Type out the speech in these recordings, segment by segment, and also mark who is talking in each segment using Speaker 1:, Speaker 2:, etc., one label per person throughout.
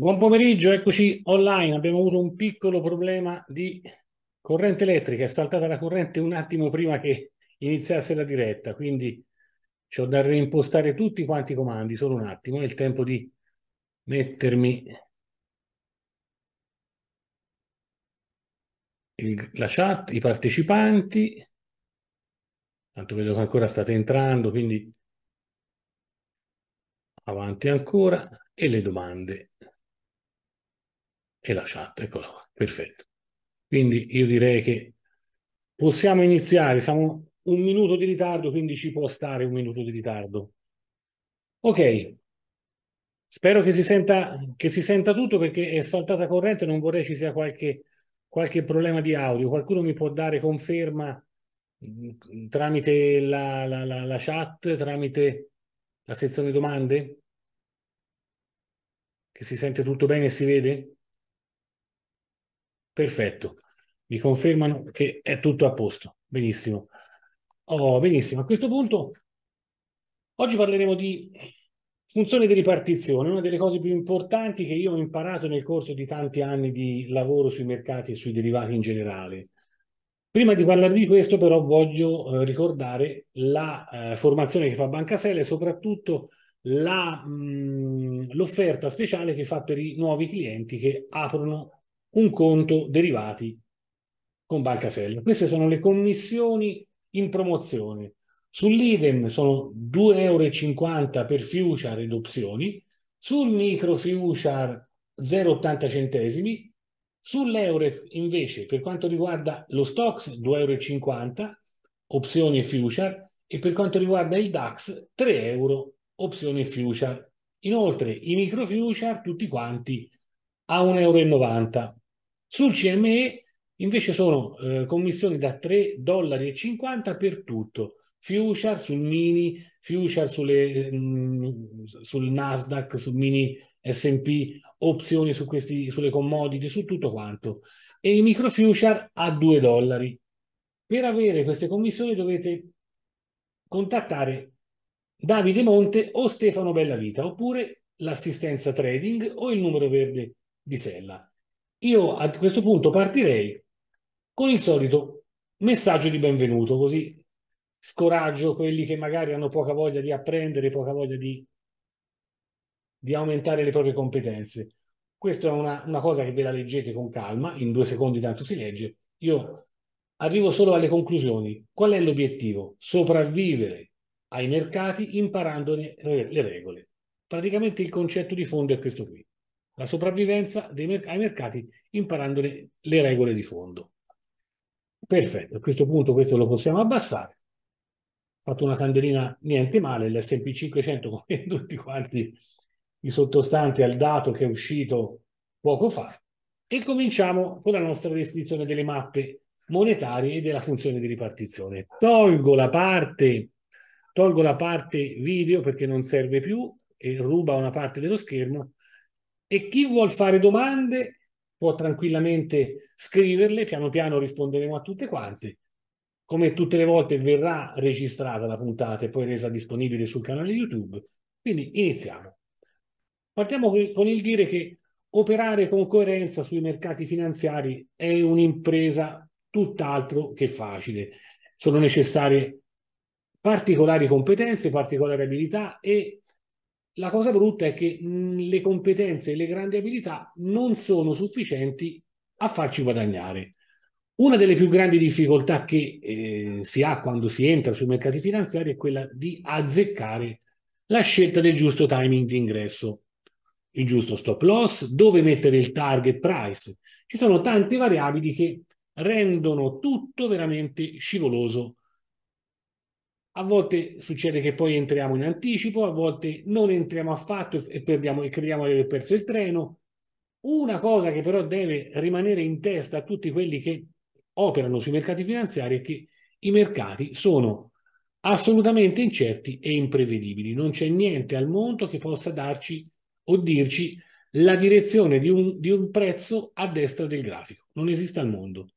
Speaker 1: Buon pomeriggio, eccoci online. Abbiamo avuto un piccolo problema di corrente elettrica, è saltata la corrente un attimo prima che iniziasse la diretta, quindi ci ho da reimpostare tutti quanti i comandi, solo un attimo, è il tempo di mettermi il, la chat, i partecipanti, tanto vedo che ancora state entrando, quindi avanti ancora, e le domande e la chat, eccola qua, perfetto. Quindi io direi che possiamo iniziare, siamo un minuto di ritardo, quindi ci può stare un minuto di ritardo. Ok, spero che si senta, che si senta tutto perché è saltata corrente, non vorrei ci sia qualche, qualche problema di audio. Qualcuno mi può dare conferma mm, tramite la, la, la, la chat, tramite la sezione domande? Che si sente tutto bene e si vede? Perfetto, mi confermano che è tutto a posto. Benissimo. Oh, benissimo, a questo punto oggi parleremo di funzione di ripartizione, una delle cose più importanti che io ho imparato nel corso di tanti anni di lavoro sui mercati e sui derivati in generale. Prima di parlare di questo però voglio eh, ricordare la eh, formazione che fa Banca Sele e soprattutto mm, l'offerta speciale che fa per i nuovi clienti che aprono un conto derivati con Banca Sella. Queste sono le commissioni in promozione. Sull'IDEM sono 2,50 euro per Future ed opzioni, sul micro fiduciare 0,80 centesimi, sull'Euref invece per quanto riguarda lo stocks 2,50 euro, opzioni e future, e per quanto riguarda il DAX 3 euro, opzioni e future. Inoltre i micro future tutti quanti a 1,90 euro. Sul CME invece sono eh, commissioni da 3,50 dollari per tutto, future sul mini, future sulle, mh, mm, sul Nasdaq, sul mini S&P, opzioni su questi, sulle commodity, su tutto quanto. E i micro future a 2 dollari. Per avere queste commissioni dovete contattare Davide Monte o Stefano Bellavita oppure l'assistenza trading o il numero verde di Sella. Io a questo punto partirei con il solito messaggio di benvenuto, così scoraggio quelli che magari hanno poca voglia di apprendere, poca voglia di, di aumentare le proprie competenze. Questa è una, una cosa che ve la leggete con calma, in due secondi tanto si legge. Io arrivo solo alle conclusioni. Qual è l'obiettivo? Sopravvivere ai mercati imparandone le regole. Praticamente il concetto di fondo è questo qui la sopravvivenza merc- ai mercati imparandone le regole di fondo. Perfetto, a questo punto questo lo possiamo abbassare. Ho fatto una candelina niente male, l'SP 500 come tutti quanti i sottostanti al dato che è uscito poco fa. E cominciamo con la nostra descrizione delle mappe monetarie e della funzione di ripartizione. Tolgo la parte, tolgo la parte video perché non serve più e ruba una parte dello schermo e chi vuol fare domande può tranquillamente scriverle, piano piano risponderemo a tutte quante. Come tutte le volte verrà registrata la puntata e poi resa disponibile sul canale YouTube. Quindi iniziamo. Partiamo con il dire che operare con coerenza sui mercati finanziari è un'impresa tutt'altro che facile. Sono necessarie particolari competenze, particolari abilità e la cosa brutta è che mh, mm, le competenze e le grandi abilità non sono sufficienti a farci guadagnare. Una delle più grandi difficoltà che eh, si ha quando si entra sui mercati finanziari è quella di azzeccare la scelta del giusto timing di ingresso, il giusto stop loss, dove mettere il target price. Ci sono tante variabili che rendono tutto veramente scivoloso a volte succede che poi entriamo in anticipo, a volte non entriamo affatto e, perdiamo, e crediamo di aver perso il treno. Una cosa che però deve rimanere in testa a tutti quelli che operano sui mercati finanziari è che i mercati sono assolutamente incerti e imprevedibili. Non c'è niente al mondo che possa darci o dirci la direzione di un, di un prezzo a destra del grafico. Non esiste al mondo.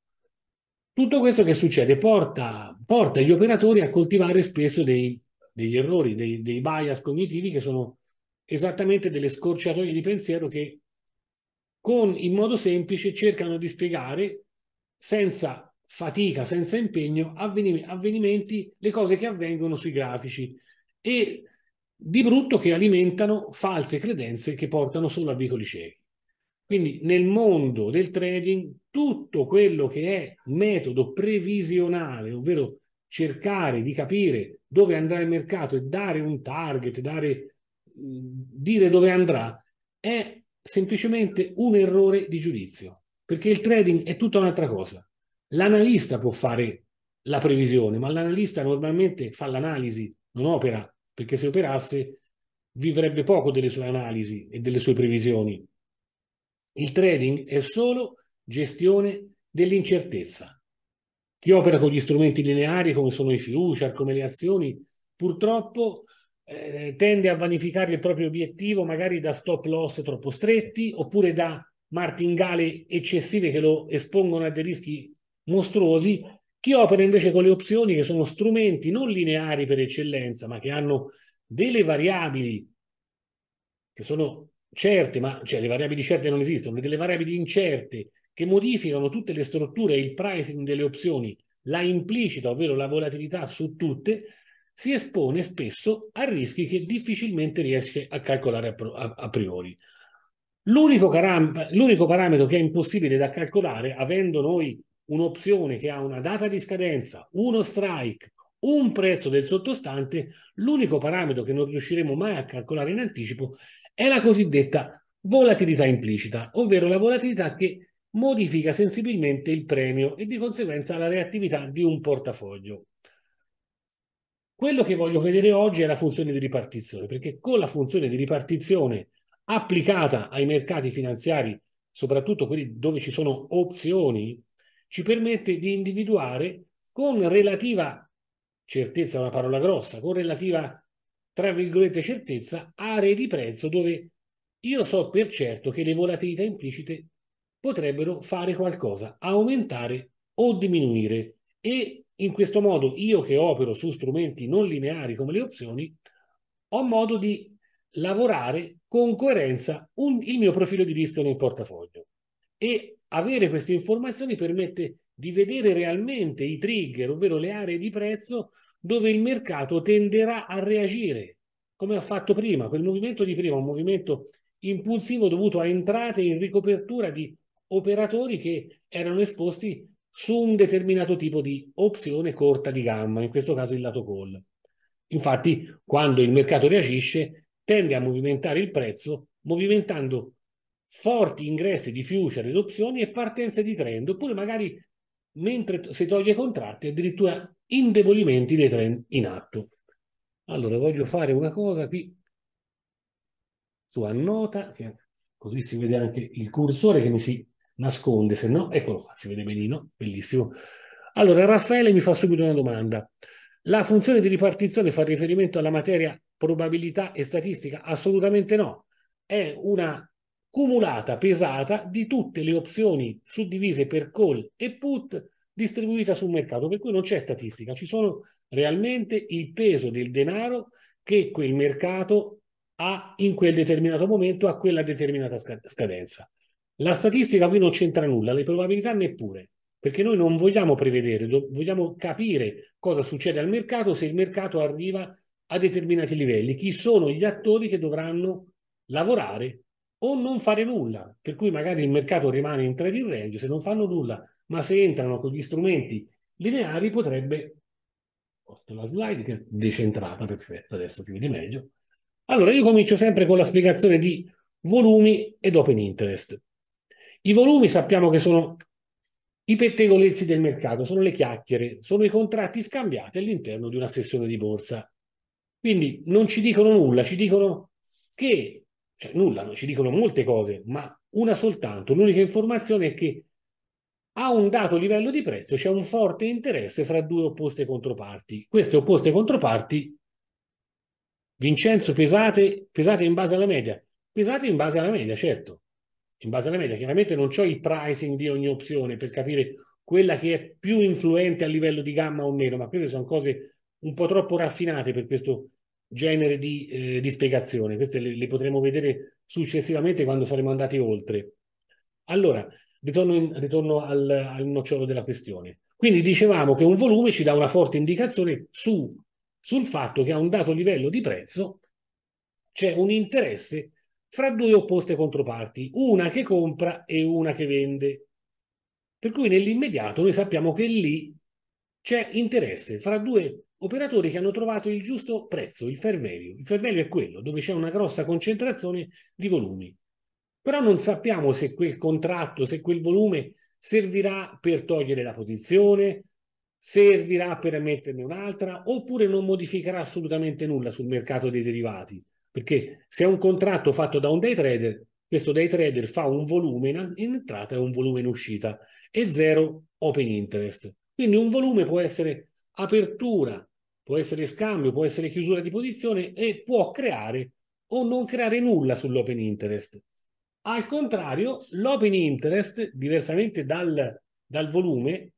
Speaker 1: Tutto questo che succede porta, porta gli operatori a coltivare spesso dei, degli errori, dei, dei bias cognitivi che sono esattamente delle scorciatoie di pensiero che con, in modo semplice cercano di spiegare senza fatica, senza impegno, avvenimenti, avvenimenti, le cose che avvengono sui grafici e di brutto che alimentano false credenze che portano solo a vicoli ciechi. Quindi nel mondo del trading tutto quello che è metodo previsionale, ovvero cercare di capire dove andrà il mercato e dare un target, dare, dire dove andrà, è semplicemente un errore di giudizio, perché il trading è tutta un'altra cosa. L'analista può fare la previsione, ma l'analista normalmente fa l'analisi, non opera, perché se operasse vivrebbe poco delle sue analisi e delle sue previsioni. Il trading è solo gestione dell'incertezza. Chi opera con gli strumenti lineari come sono i future, come le azioni, purtroppo eh, tende a vanificare il proprio obiettivo magari da stop loss troppo stretti oppure da martingale eccessive che lo espongono a dei rischi mostruosi. Chi opera invece con le opzioni che sono strumenti non lineari per eccellenza, ma che hanno delle variabili che sono certe, ma cioè le variabili certe non esistono, delle variabili incerte che modificano tutte le strutture e il pricing delle opzioni, la implicita, ovvero la volatilità su tutte, si espone spesso a rischi che difficilmente riesce a calcolare a, a-, a priori. L'unico, caram- l'unico parametro che è impossibile da calcolare, avendo noi un'opzione che ha una data di scadenza, uno strike, un prezzo del sottostante, l'unico parametro che non riusciremo mai a calcolare in anticipo è la cosiddetta volatilità implicita, ovvero la volatilità che modifica sensibilmente il premio e di conseguenza la reattività di un portafoglio. Quello che voglio vedere oggi è la funzione di ripartizione, perché con la funzione di ripartizione applicata ai mercati finanziari, soprattutto quelli dove ci sono opzioni, ci permette di individuare con relativa certezza è una parola grossa, con relativa, tra virgolette, certezza, aree di prezzo dove io so per certo che le volatilità implicite potrebbero fare qualcosa, aumentare o diminuire e in questo modo io che opero su strumenti non lineari come le opzioni ho modo di lavorare con coerenza un, il mio profilo di rischio nel portafoglio e avere queste informazioni permette di vedere realmente i trigger, ovvero le aree di prezzo dove il mercato tenderà a reagire, come ha fatto prima. Quel movimento di prima, un movimento impulsivo dovuto a entrate in ricopertura di operatori che erano esposti su un determinato tipo di opzione corta di gamma, in questo caso il lato call. Infatti, quando il mercato reagisce, tende a movimentare il prezzo, movimentando forti ingressi di future ed opzioni e partenze di trend, oppure magari mentre si toglie i contratti, addirittura indebolimenti dei trend in atto. Allora, voglio fare una cosa qui su annota, così si vede anche il cursore che mi si nasconde, se no, eccolo qua, si vede benino, bellissimo. Allora, Raffaele mi fa subito una domanda. La funzione di ripartizione fa riferimento alla materia probabilità e statistica? Assolutamente no. È una cumulata, pesata di tutte le opzioni suddivise per call e put distribuita sul mercato, per cui non c'è statistica, ci sono realmente il peso del denaro che quel mercato ha in quel determinato momento, a quella determinata scadenza. La statistica qui non c'entra nulla, le probabilità neppure, perché noi non vogliamo prevedere, vogliamo capire cosa succede al mercato se il mercato arriva a determinati livelli, chi sono gli attori che dovranno lavorare o non fare nulla, per cui magari il mercato rimane in trading range se non fanno nulla, ma se entrano con gli strumenti lineari potrebbe posto la slide che è decentrata, perfetto, adesso più di meglio. Allora io comincio sempre con la spiegazione di volumi ed open interest. I volumi sappiamo che sono i pettegolezzi del mercato, sono le chiacchiere, sono i contratti scambiati all'interno di una sessione di borsa. Quindi non ci dicono nulla, ci dicono che cioè nulla, ci dicono molte cose, ma una soltanto, l'unica informazione è che a un dato livello di prezzo c'è un forte interesse fra due opposte controparti. Queste opposte controparti, Vincenzo, pesate, pesate in base alla media. Pesate in base alla media, certo. In base alla media, chiaramente non c'è il pricing di ogni opzione per capire quella che è più influente a livello di gamma o meno, ma queste sono cose un po' troppo raffinate per questo genere di, eh, di spiegazione. Queste le, le, potremo vedere successivamente quando saremo andati oltre. Allora, ritorno, in, ritorno al, al, nocciolo della questione. Quindi dicevamo che un volume ci dà una forte indicazione su, sul fatto che a un dato livello di prezzo c'è un interesse fra due opposte controparti, una che compra e una che vende. Per cui nell'immediato noi sappiamo che lì c'è interesse fra due operatori che hanno trovato il giusto prezzo, il fair value. Il fair value è quello dove c'è una grossa concentrazione di volumi. Però non sappiamo se quel contratto, se quel volume servirà per togliere la posizione, servirà per metterne un'altra, oppure non modificherà assolutamente nulla sul mercato dei derivati. Perché se è un contratto fatto da un day trader, questo day trader fa un volume in entrata e un volume in uscita e zero open interest. Quindi un volume può essere apertura può essere scambio, può essere chiusura di posizione e può creare o non creare nulla sull'open interest. Al contrario, l'open interest, diversamente dal, dal volume,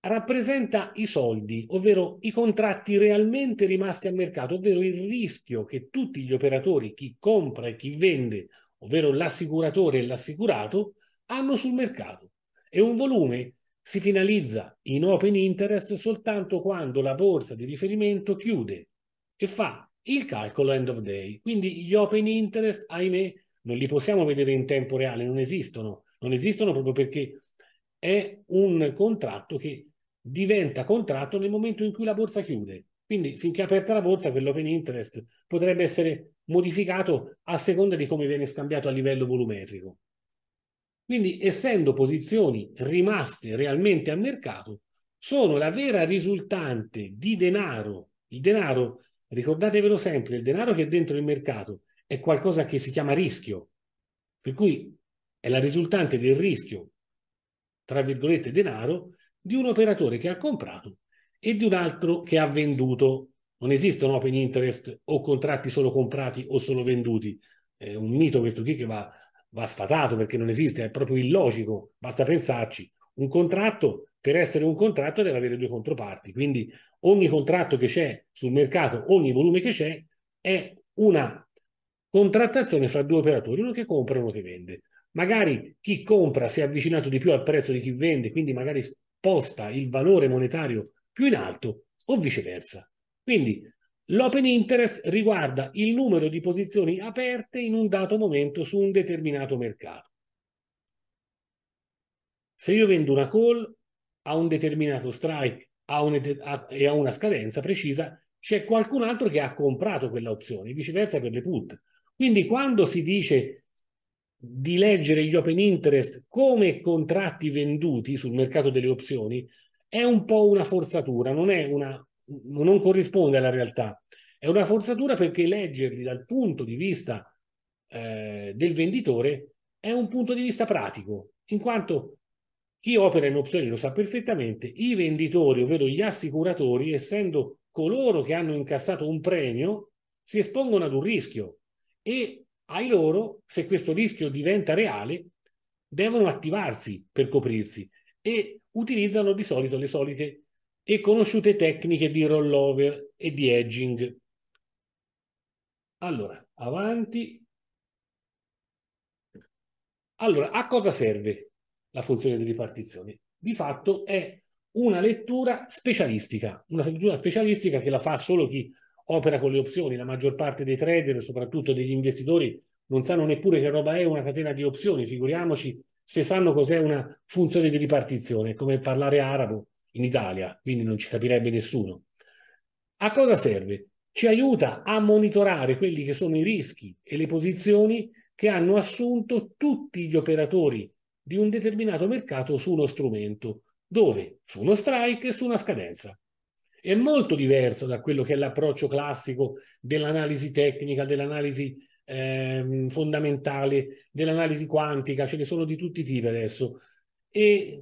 Speaker 1: rappresenta i soldi, ovvero i contratti realmente rimasti al mercato, ovvero il rischio che tutti gli operatori, chi compra e chi vende, ovvero l'assicuratore e l'assicurato, hanno sul mercato. E un volume si finalizza in open interest soltanto quando la borsa di riferimento chiude e fa il calcolo end of day. Quindi gli open interest, ahimè, non li possiamo vedere in tempo reale, non esistono. Non esistono proprio perché è un contratto che diventa contratto nel momento in cui la borsa chiude. Quindi finché è aperta la borsa, quell'open interest potrebbe essere modificato a seconda di come viene scambiato a livello volumetrico. Quindi, essendo posizioni rimaste realmente a mercato, sono la vera risultante di denaro. Il denaro, ricordatevelo sempre, il denaro che è dentro il mercato è qualcosa che si chiama rischio, per cui è la risultante del rischio, tra virgolette, denaro di un operatore che ha comprato e di un altro che ha venduto. Non esistono open interest o contratti solo comprati o solo venduti. È un mito questo qui che va va sfatato perché non esiste, è proprio illogico, basta pensarci. Un contratto, per essere un contratto, deve avere due controparti, quindi ogni contratto che c'è sul mercato, ogni volume che c'è, è una contrattazione fra due operatori, uno che compra e uno che vende. Magari chi compra si è avvicinato di più al prezzo di chi vende, quindi magari sposta il valore monetario più in alto o viceversa. Quindi L'open interest riguarda il numero di posizioni aperte in un dato momento su un determinato mercato. Se io vendo una call a un determinato strike a un, a, e a una scadenza precisa, c'è qualcun altro che ha comprato quella opzione, viceversa per le put. Quindi quando si dice di leggere gli open interest come contratti venduti sul mercato delle opzioni, è un po' una forzatura, non è una non corrisponde alla realtà. È una forzatura perché leggerli dal punto di vista eh, del venditore è un punto di vista pratico, in quanto chi opera in opzioni lo sa perfettamente, i venditori, ovvero gli assicuratori, essendo coloro che hanno incassato un premio, si espongono ad un rischio e ai loro, se questo rischio diventa reale, devono attivarsi per coprirsi e utilizzano di solito le solite e conosciute tecniche di rollover e di edging. Allora, avanti. Allora, a cosa serve la funzione di ripartizione? Di fatto è una lettura specialistica, una lettura specialistica che la fa solo chi opera con le opzioni. La maggior parte dei trader, soprattutto degli investitori, non sanno neppure che roba è una catena di opzioni, figuriamoci se sanno cos'è una funzione di ripartizione, come parlare arabo in Italia, quindi non ci capirebbe nessuno. A cosa serve? Ci aiuta a monitorare quelli che sono i rischi e le posizioni che hanno assunto tutti gli operatori di un determinato mercato su uno strumento, dove? Su uno strike e su una scadenza. È molto diverso da quello che è l'approccio classico dell'analisi tecnica, dell'analisi eh, fondamentale, dell'analisi quantica, ce ne sono di tutti i tipi adesso. E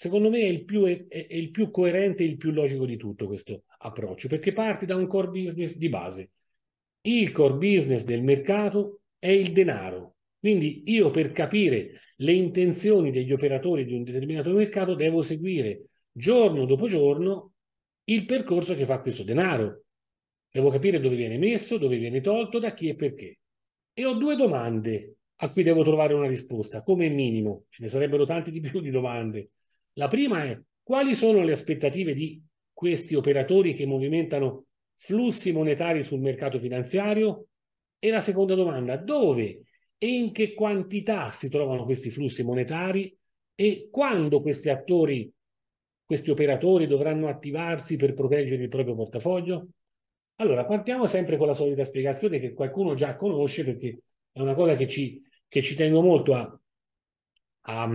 Speaker 1: secondo me è il, più, è, è il più coerente e il più logico di tutto questo approccio, perché parte da un core business di base. Il core business del mercato è il denaro. Quindi io per capire le intenzioni degli operatori di un determinato mercato devo seguire giorno dopo giorno il percorso che fa questo denaro. Devo capire dove viene messo, dove viene tolto, da chi e perché. E ho due domande a cui devo trovare una risposta, come minimo. Ce ne sarebbero tante di più di domande la prima è quali sono le aspettative di questi operatori che movimentano flussi monetari sul mercato finanziario? E la seconda domanda, dove e in che quantità si trovano questi flussi monetari e quando questi attori, questi operatori dovranno attivarsi per proteggere il proprio portafoglio? Allora, partiamo sempre con la solita spiegazione che qualcuno già conosce perché è una cosa che ci, che ci tengo molto a, a,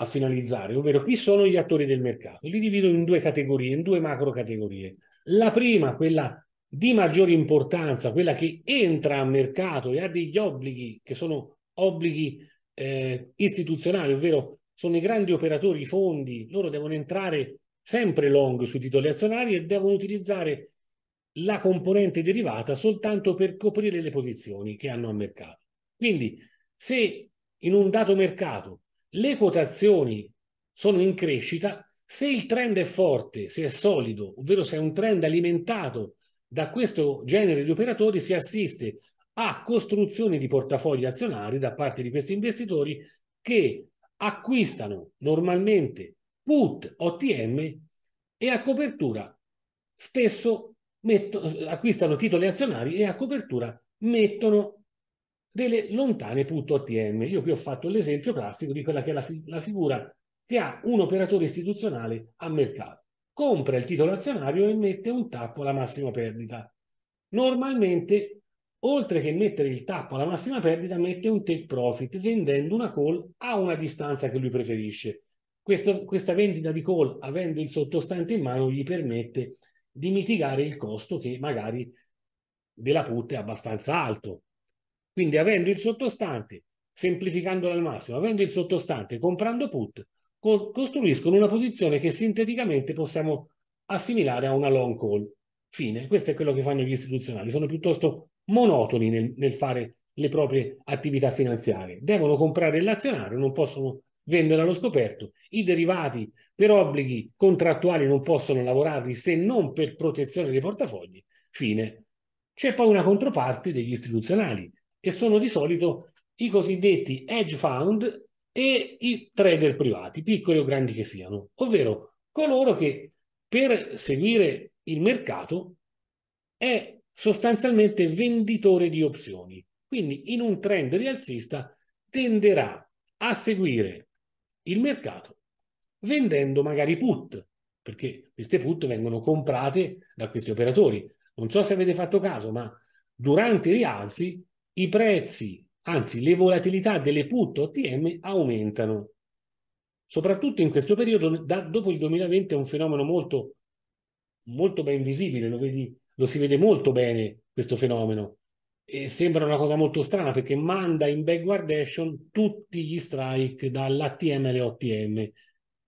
Speaker 1: a finalizzare, ovvero chi sono gli attori del mercato. Li divido in due categorie, in due macro categorie. La prima, quella di maggiore importanza, quella che entra a mercato e ha degli obblighi che sono obblighi eh, istituzionali, ovvero sono i grandi operatori, i fondi, loro devono entrare sempre long sui titoli azionari e devono utilizzare la componente derivata soltanto per coprire le posizioni che hanno a mercato. Quindi se in un dato mercato le quotazioni sono in crescita, se il trend è forte, se è solido, ovvero se è un trend alimentato da questo genere di operatori, si assiste a costruzioni di portafogli azionari da parte di questi investitori che acquistano normalmente put OTM e a copertura spesso metto, acquistano titoli azionari e a copertura mettono delle lontane.tm. Io qui ho fatto l'esempio classico di quella che è la, fi la figura che ha un operatore istituzionale a mercato. Compra il titolo azionario e mette un tappo alla massima perdita. Normalmente, oltre che mettere il tappo alla massima perdita, mette un take profit vendendo una call a una distanza che lui preferisce. Questo, questa vendita di call, avendo il sottostante in mano, gli permette di mitigare il costo che magari della put è abbastanza alto quindi avendo il sottostante, semplificandolo al massimo, avendo il sottostante, comprando put, co costruiscono una posizione che sinteticamente possiamo assimilare a una long call. Fine. Questo è quello che fanno gli istituzionali. Sono piuttosto monotoni nel, nel fare le proprie attività finanziarie. Devono comprare l'azionario, non possono vendere allo scoperto. I derivati per obblighi contrattuali non possono lavorarli se non per protezione dei portafogli. Fine. C'è poi una controparte degli istituzionali che sono di solito i cosiddetti hedge fund e i trader privati, piccoli o grandi che siano, ovvero coloro che per seguire il mercato è sostanzialmente venditore di opzioni. Quindi in un trend rialzista tenderà a seguire il mercato vendendo magari put, perché queste put vengono comprate da questi operatori. Non so se avete fatto caso, ma durante i rialzi i prezzi, anzi le volatilità delle put OTM aumentano. Soprattutto in questo periodo, da, dopo il 2020 è un fenomeno molto, molto ben visibile, lo, vedi, lo si vede molto bene questo fenomeno. E sembra una cosa molto strana perché manda in backwardation tutti gli strike dall'ATM alle OTM.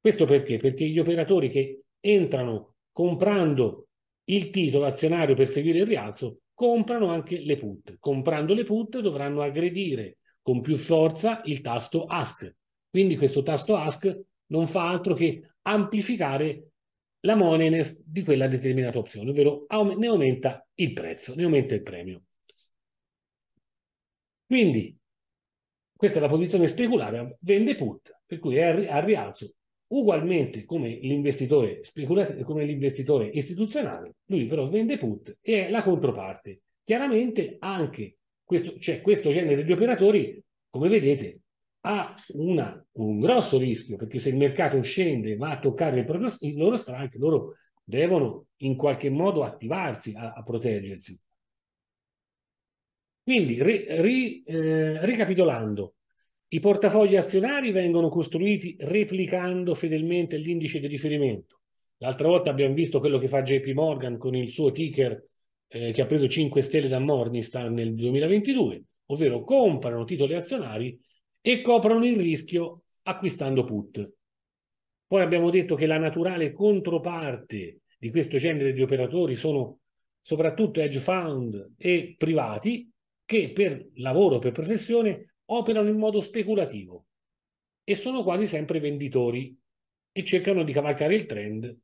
Speaker 1: Questo perché? Perché gli operatori che entrano comprando il titolo azionario per seguire il rialzo comprano anche le put. Comprando le put dovranno aggredire con più forza il tasto ask. Quindi questo tasto ask non fa altro che amplificare la moneyness di quella determinata opzione, ovvero ne aumenta il prezzo, ne aumenta il premio. Quindi questa è la posizione speculare, vende put, per cui è al rialzo Ugualmente come l'investitore, come l'investitore istituzionale, lui però vende put e è la controparte. Chiaramente anche questo, cioè questo genere di operatori, come vedete, ha una, un grosso rischio perché se il mercato scende e va a toccare il, proprio, il loro strike, loro devono in qualche modo attivarsi a, a proteggersi. Quindi, ri, ri, eh, ricapitolando, i portafogli azionari vengono costruiti replicando fedelmente l'indice di riferimento. L'altra volta abbiamo visto quello che fa JP Morgan con il suo ticker eh, che ha preso 5 stelle da Morningstar nel 2022, ovvero comprano titoli azionari e coprono il rischio acquistando put. Poi abbiamo detto che la naturale controparte di questo genere di operatori sono soprattutto hedge fund e privati che per lavoro, per professione, operano in modo speculativo e sono quasi sempre venditori e cercano di cavalcare il trend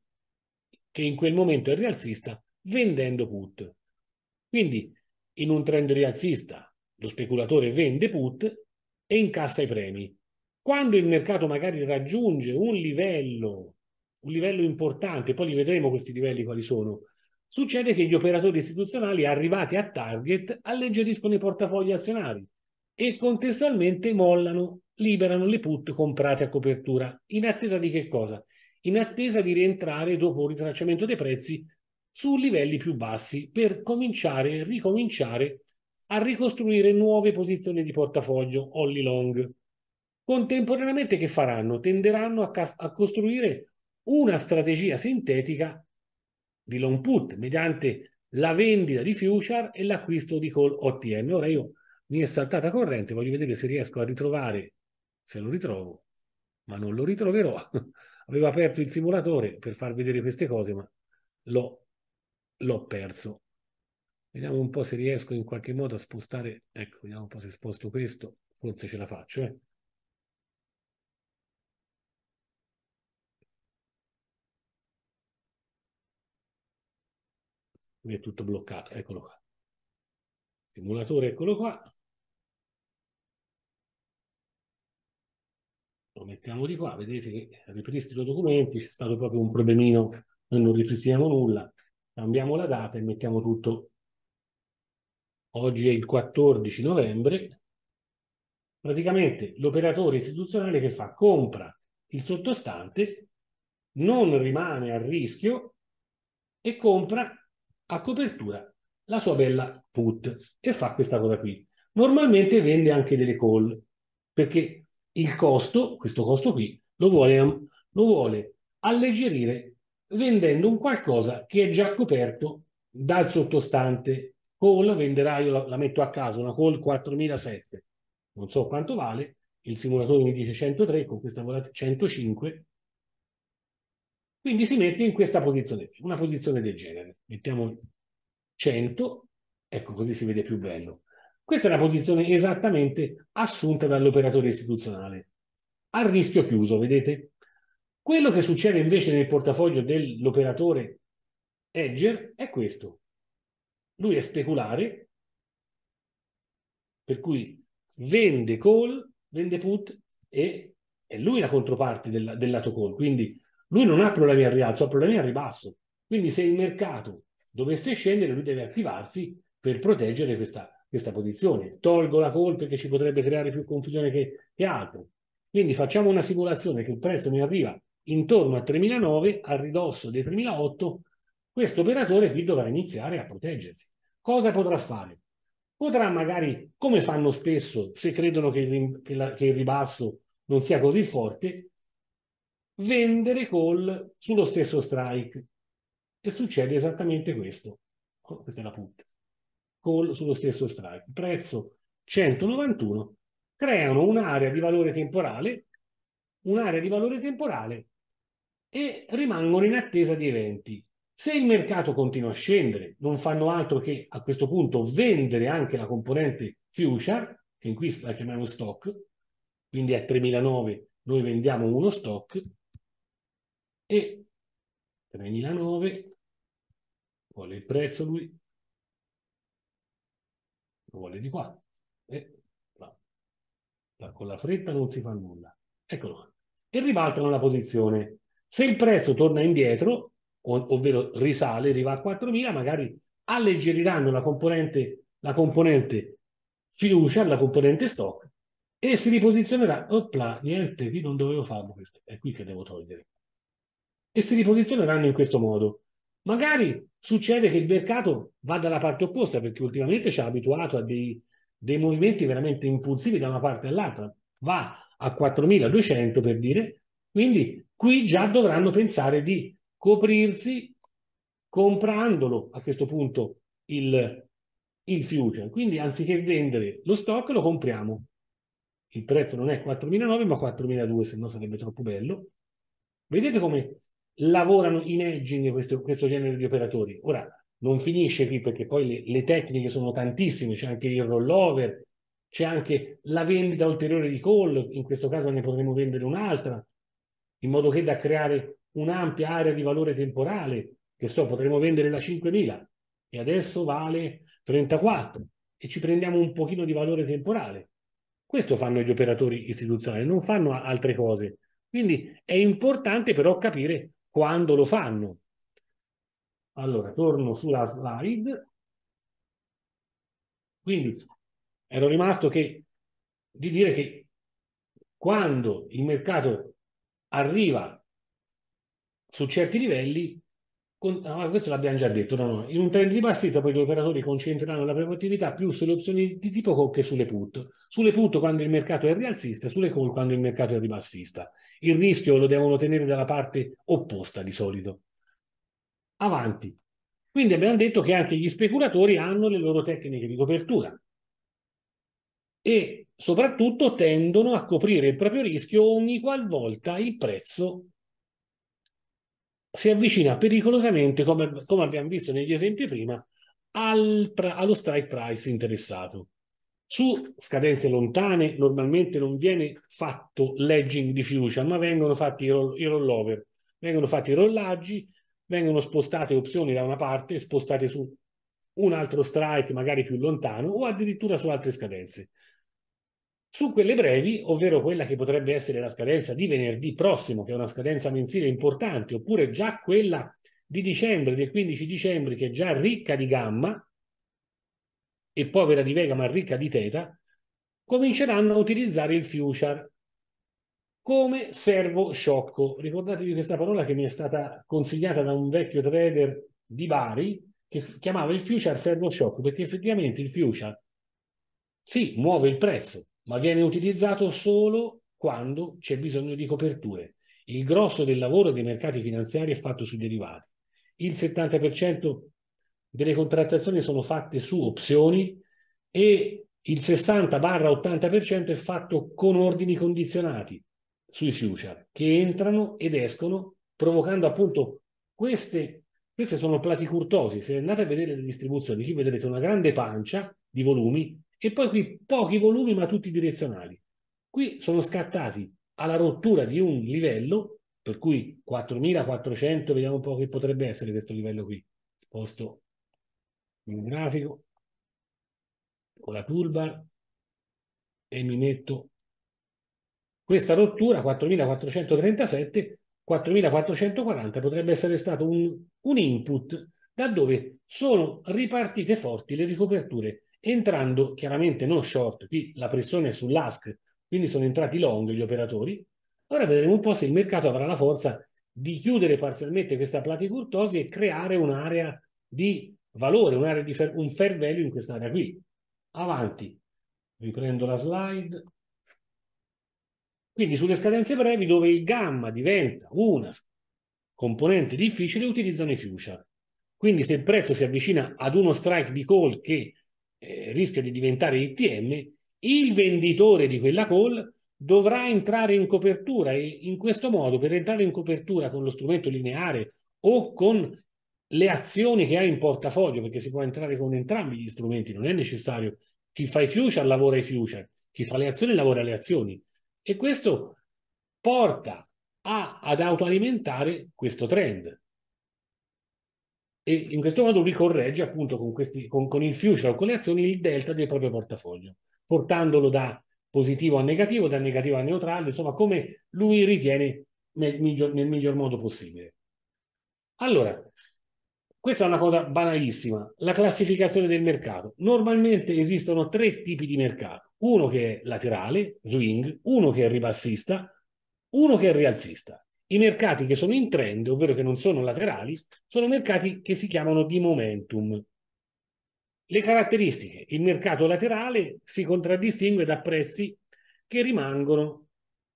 Speaker 1: che in quel momento è rialzista vendendo put. Quindi in un trend rialzista lo speculatore vende put e incassa i premi. Quando il mercato magari raggiunge un livello, un livello importante, poi li vedremo questi livelli quali sono, succede che gli operatori istituzionali arrivati a target alleggeriscono i portafogli azionari e contestualmente mollano, liberano le put comprate a copertura. In attesa di che cosa? In attesa di rientrare dopo un ritracciamento dei prezzi su livelli più bassi per cominciare e ricominciare a ricostruire nuove posizioni di portafoglio all long. Contemporaneamente che faranno? Tenderanno a, a costruire una strategia sintetica di long put mediante la vendita di future e l'acquisto di call OTM. Ora io mi è saltata corrente, voglio vedere se riesco a ritrovare, se lo ritrovo, ma non lo ritroverò. Avevo aperto il simulatore per far vedere queste cose, ma l'ho, perso. Vediamo un po' se riesco in qualche modo a spostare, ecco, vediamo un po' se sposto questo, forse ce la faccio, eh. è tutto bloccato, eccolo qua. Simulatore, eccolo qua. lo mettiamo di qua, vedete che ripristino documenti, c'è stato proprio un problemino, noi non ripristiniamo nulla, cambiamo la data e mettiamo tutto. Oggi è il 14 novembre, praticamente l'operatore istituzionale che fa compra il sottostante, non rimane a rischio e compra a copertura la sua bella put e fa questa cosa qui. Normalmente vende anche delle call perché il costo, questo costo qui, lo vuole, lo vuole alleggerire vendendo un qualcosa che è già coperto dal sottostante call, venderà, io la, la metto a caso, una call 4007, non so quanto vale, il simulatore mi dice 103, con questa volata 105, quindi si mette in questa posizione, una posizione del genere. Mettiamo 100, ecco così si vede più bello. Questa è la posizione esattamente assunta dall'operatore istituzionale. A rischio chiuso, vedete? Quello che succede invece nel portafoglio dell'operatore Edger è questo. Lui è speculare, per cui vende call, vende put e è lui la controparte del, del lato call. Quindi lui non ha problemi al rialzo, ha problemi al ribasso. Quindi se il mercato dovesse scendere, lui deve attivarsi per proteggere questa questa posizione, tolgo la colpa perché ci potrebbe creare più confusione che, che altro. Quindi facciamo una simulazione che il prezzo mi arriva intorno a 3.009, al ridosso dei 3.008, questo operatore qui dovrà iniziare a proteggersi. Cosa potrà fare? Potrà magari, come fanno spesso, se credono che il, che la, che il ribasso non sia così forte, vendere call sullo stesso strike. E succede esattamente questo. Oh, questa è la punta col, sullo stesso strike. Prezzo 191 creano un'area di valore temporale, un'area di valore temporale e rimangono in attesa di eventi. Se il mercato continua a scendere, non fanno altro che a questo punto vendere anche la componente future, che in qui la chiamiamo stock, quindi a 3.009 noi vendiamo uno stock e 3.009, vuole il prezzo lui, vuole di qua. E, no. Ma con la fretta non si fa nulla. Eccolo qua. E ribaltano la posizione. Se il prezzo torna indietro, ovvero risale, arriva a 4.000, magari alleggeriranno la componente, la componente fiducia, la componente stock, e si riposizionerà. Opla, niente, qui non dovevo farlo questo. È qui che devo togliere. E si riposizioneranno in questo modo. Magari succede che il mercato va dalla parte opposta, perché ultimamente ci ha abituato a dei, dei movimenti veramente impulsivi da una parte all'altra. Va a 4.200 per dire, quindi qui già dovranno pensare di coprirsi comprandolo a questo punto il, il future. Quindi anziché vendere lo stock lo compriamo. Il prezzo non è 4.900 ma 4.200 se no sarebbe troppo bello. Vedete come lavorano in edging questo, questo genere di operatori. Ora, non finisce qui perché poi le, le tecniche sono tantissime, c'è anche il rollover, c'è anche la vendita ulteriore di call, in questo caso ne potremo vendere un'altra, in modo che da creare un'ampia area di valore temporale, che so, potremo vendere la 5.000 e adesso vale 34 e ci prendiamo un pochino di valore temporale. Questo fanno gli operatori istituzionali, non fanno altre cose. Quindi è importante però capire quando lo fanno. Allora, torno sulla slide. Quindi ero rimasto che, di dire che quando il mercato arriva su certi livelli, con, ah, questo l'abbiamo già detto, no, no. in un trend di poi gli operatori concentreranno la propria attività più sulle opzioni di tipo call che sulle put, sulle put quando il mercato è rialzista, sulle call quando il mercato è ribassista. Il rischio lo devono tenere dalla parte opposta di solito. Avanti. Quindi abbiamo detto che anche gli speculatori hanno le loro tecniche di copertura e soprattutto tendono a coprire il proprio rischio ogni qualvolta il prezzo si avvicina pericolosamente, come, come abbiamo visto negli esempi prima, al, allo strike price interessato. Su scadenze lontane normalmente non viene fatto ledging di fiducia, ma vengono fatti i, roll, i rollover, vengono fatti i rollaggi, vengono spostate opzioni da una parte, spostate su un altro strike magari più lontano o addirittura su altre scadenze. Su quelle brevi, ovvero quella che potrebbe essere la scadenza di venerdì prossimo, che è una scadenza mensile importante, oppure già quella di dicembre, del 15 dicembre, che è già ricca di gamma, e povera di Vega ma ricca di Teta, cominceranno a utilizzare il future come servo sciocco. Ricordatevi questa parola che mi è stata consigliata da un vecchio trader di Bari, che chiamava il future servo sciocco, perché effettivamente il future si muove il prezzo, ma viene utilizzato solo quando c'è bisogno di coperture. Il grosso del lavoro dei mercati finanziari è fatto sui derivati. Il 70% delle contrattazioni sono fatte su opzioni e il 60-80% è fatto con ordini condizionati sui future che entrano ed escono provocando appunto queste, queste sono platicurtosi. Se andate a vedere le distribuzioni, qui vedrete una grande pancia di volumi e poi qui pochi volumi ma tutti direzionali. Qui sono scattati alla rottura di un livello, per cui 4400, vediamo un po' che potrebbe essere questo livello qui. Sposto il grafico con la toolbar e mi metto questa rottura 4437 4440 potrebbe essere stato un, un input da dove sono ripartite forti le ricoperture entrando chiaramente non short, qui la pressione è sull'ask, quindi sono entrati long gli operatori. Ora vedremo un po' se il mercato avrà la forza di chiudere parzialmente questa platicurtosi e creare un'area di valore, un'area di fair, un fair value in quest'area qui. Avanti, riprendo la slide. Quindi sulle scadenze brevi dove il gamma diventa una componente difficile utilizzano i future. Quindi se il prezzo si avvicina ad uno strike di call che eh, rischia di diventare ITM, il venditore di quella call dovrà entrare in copertura e in questo modo per entrare in copertura con lo strumento lineare o con le azioni che ha in portafoglio, perché si può entrare con entrambi gli strumenti, non è necessario chi fa i future lavora i future, chi fa le azioni lavora le azioni e questo porta a, ad autoalimentare questo trend e in questo modo lui corregge appunto con, questi, con, con il future o con le azioni il delta del proprio portafoglio, portandolo da positivo a negativo, da negativo a neutrale, insomma come lui ritiene nel miglior, nel miglior modo possibile. Allora, questa è una cosa banalissima, la classificazione del mercato. Normalmente esistono tre tipi di mercato, uno che è laterale, swing, uno che è ribassista, uno che è rialzista. I mercati che sono in trend, ovvero che non sono laterali, sono mercati che si chiamano di momentum. Le caratteristiche. Il mercato laterale si contraddistingue da prezzi che rimangono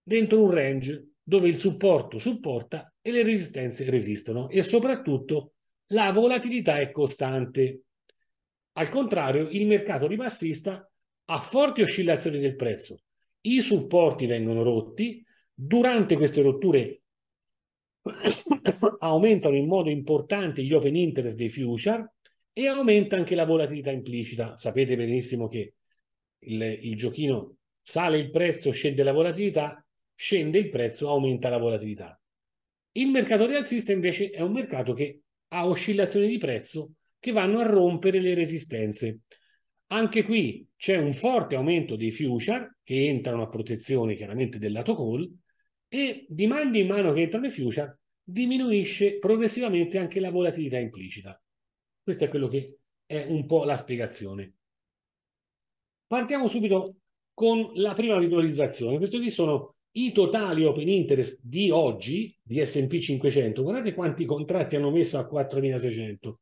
Speaker 1: dentro un range dove il supporto supporta e le resistenze resistono e soprattutto la volatilità è costante. Al contrario, il mercato ribassista ha forti oscillazioni del prezzo. I supporti vengono rotti, durante queste rotture aumentano in modo importante gli open interest dei future e aumenta anche la volatilità implicita. Sapete benissimo che il, il giochino sale il prezzo, scende la volatilità, scende il prezzo, aumenta la volatilità. Il mercato rialzista invece è un mercato che ha oscillazioni di prezzo che vanno a rompere le resistenze. Anche qui c'è un forte aumento dei future che entrano a protezione chiaramente del lato call e di mandi in mano che entrano i future diminuisce progressivamente anche la volatilità implicita. Questo è quello che è un po' la spiegazione. Partiamo subito con la prima visualizzazione. Questi qui sono i totali open interest di oggi, di S&P 500. Guardate quanti contratti hanno messo a 4600.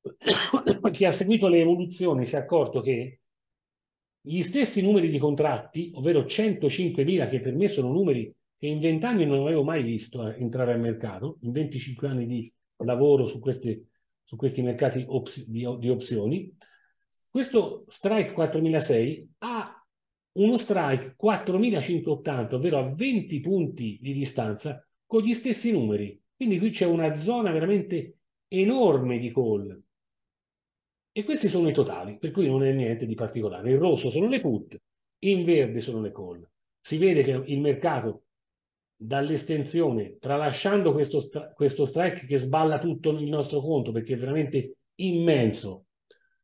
Speaker 1: Chi ha seguito le evoluzioni si è accorto che gli stessi numeri di contratti, ovvero 105.000, che per me sono numeri che in 20 anni non avevo mai visto eh, entrare al mercato, in 25 anni di lavoro su, queste, su questi mercati op- di, di opzioni. Questo strike 4006 ha uno strike 4580, ovvero a 20 punti di distanza, con gli stessi numeri. Quindi qui c'è una zona veramente enorme di call. E questi sono i totali, per cui non è niente di particolare. In rosso sono le put, in verde sono le call. Si vede che il mercato dall'estensione, tralasciando questo, questo strike che sballa tutto il nostro conto perché è veramente immenso,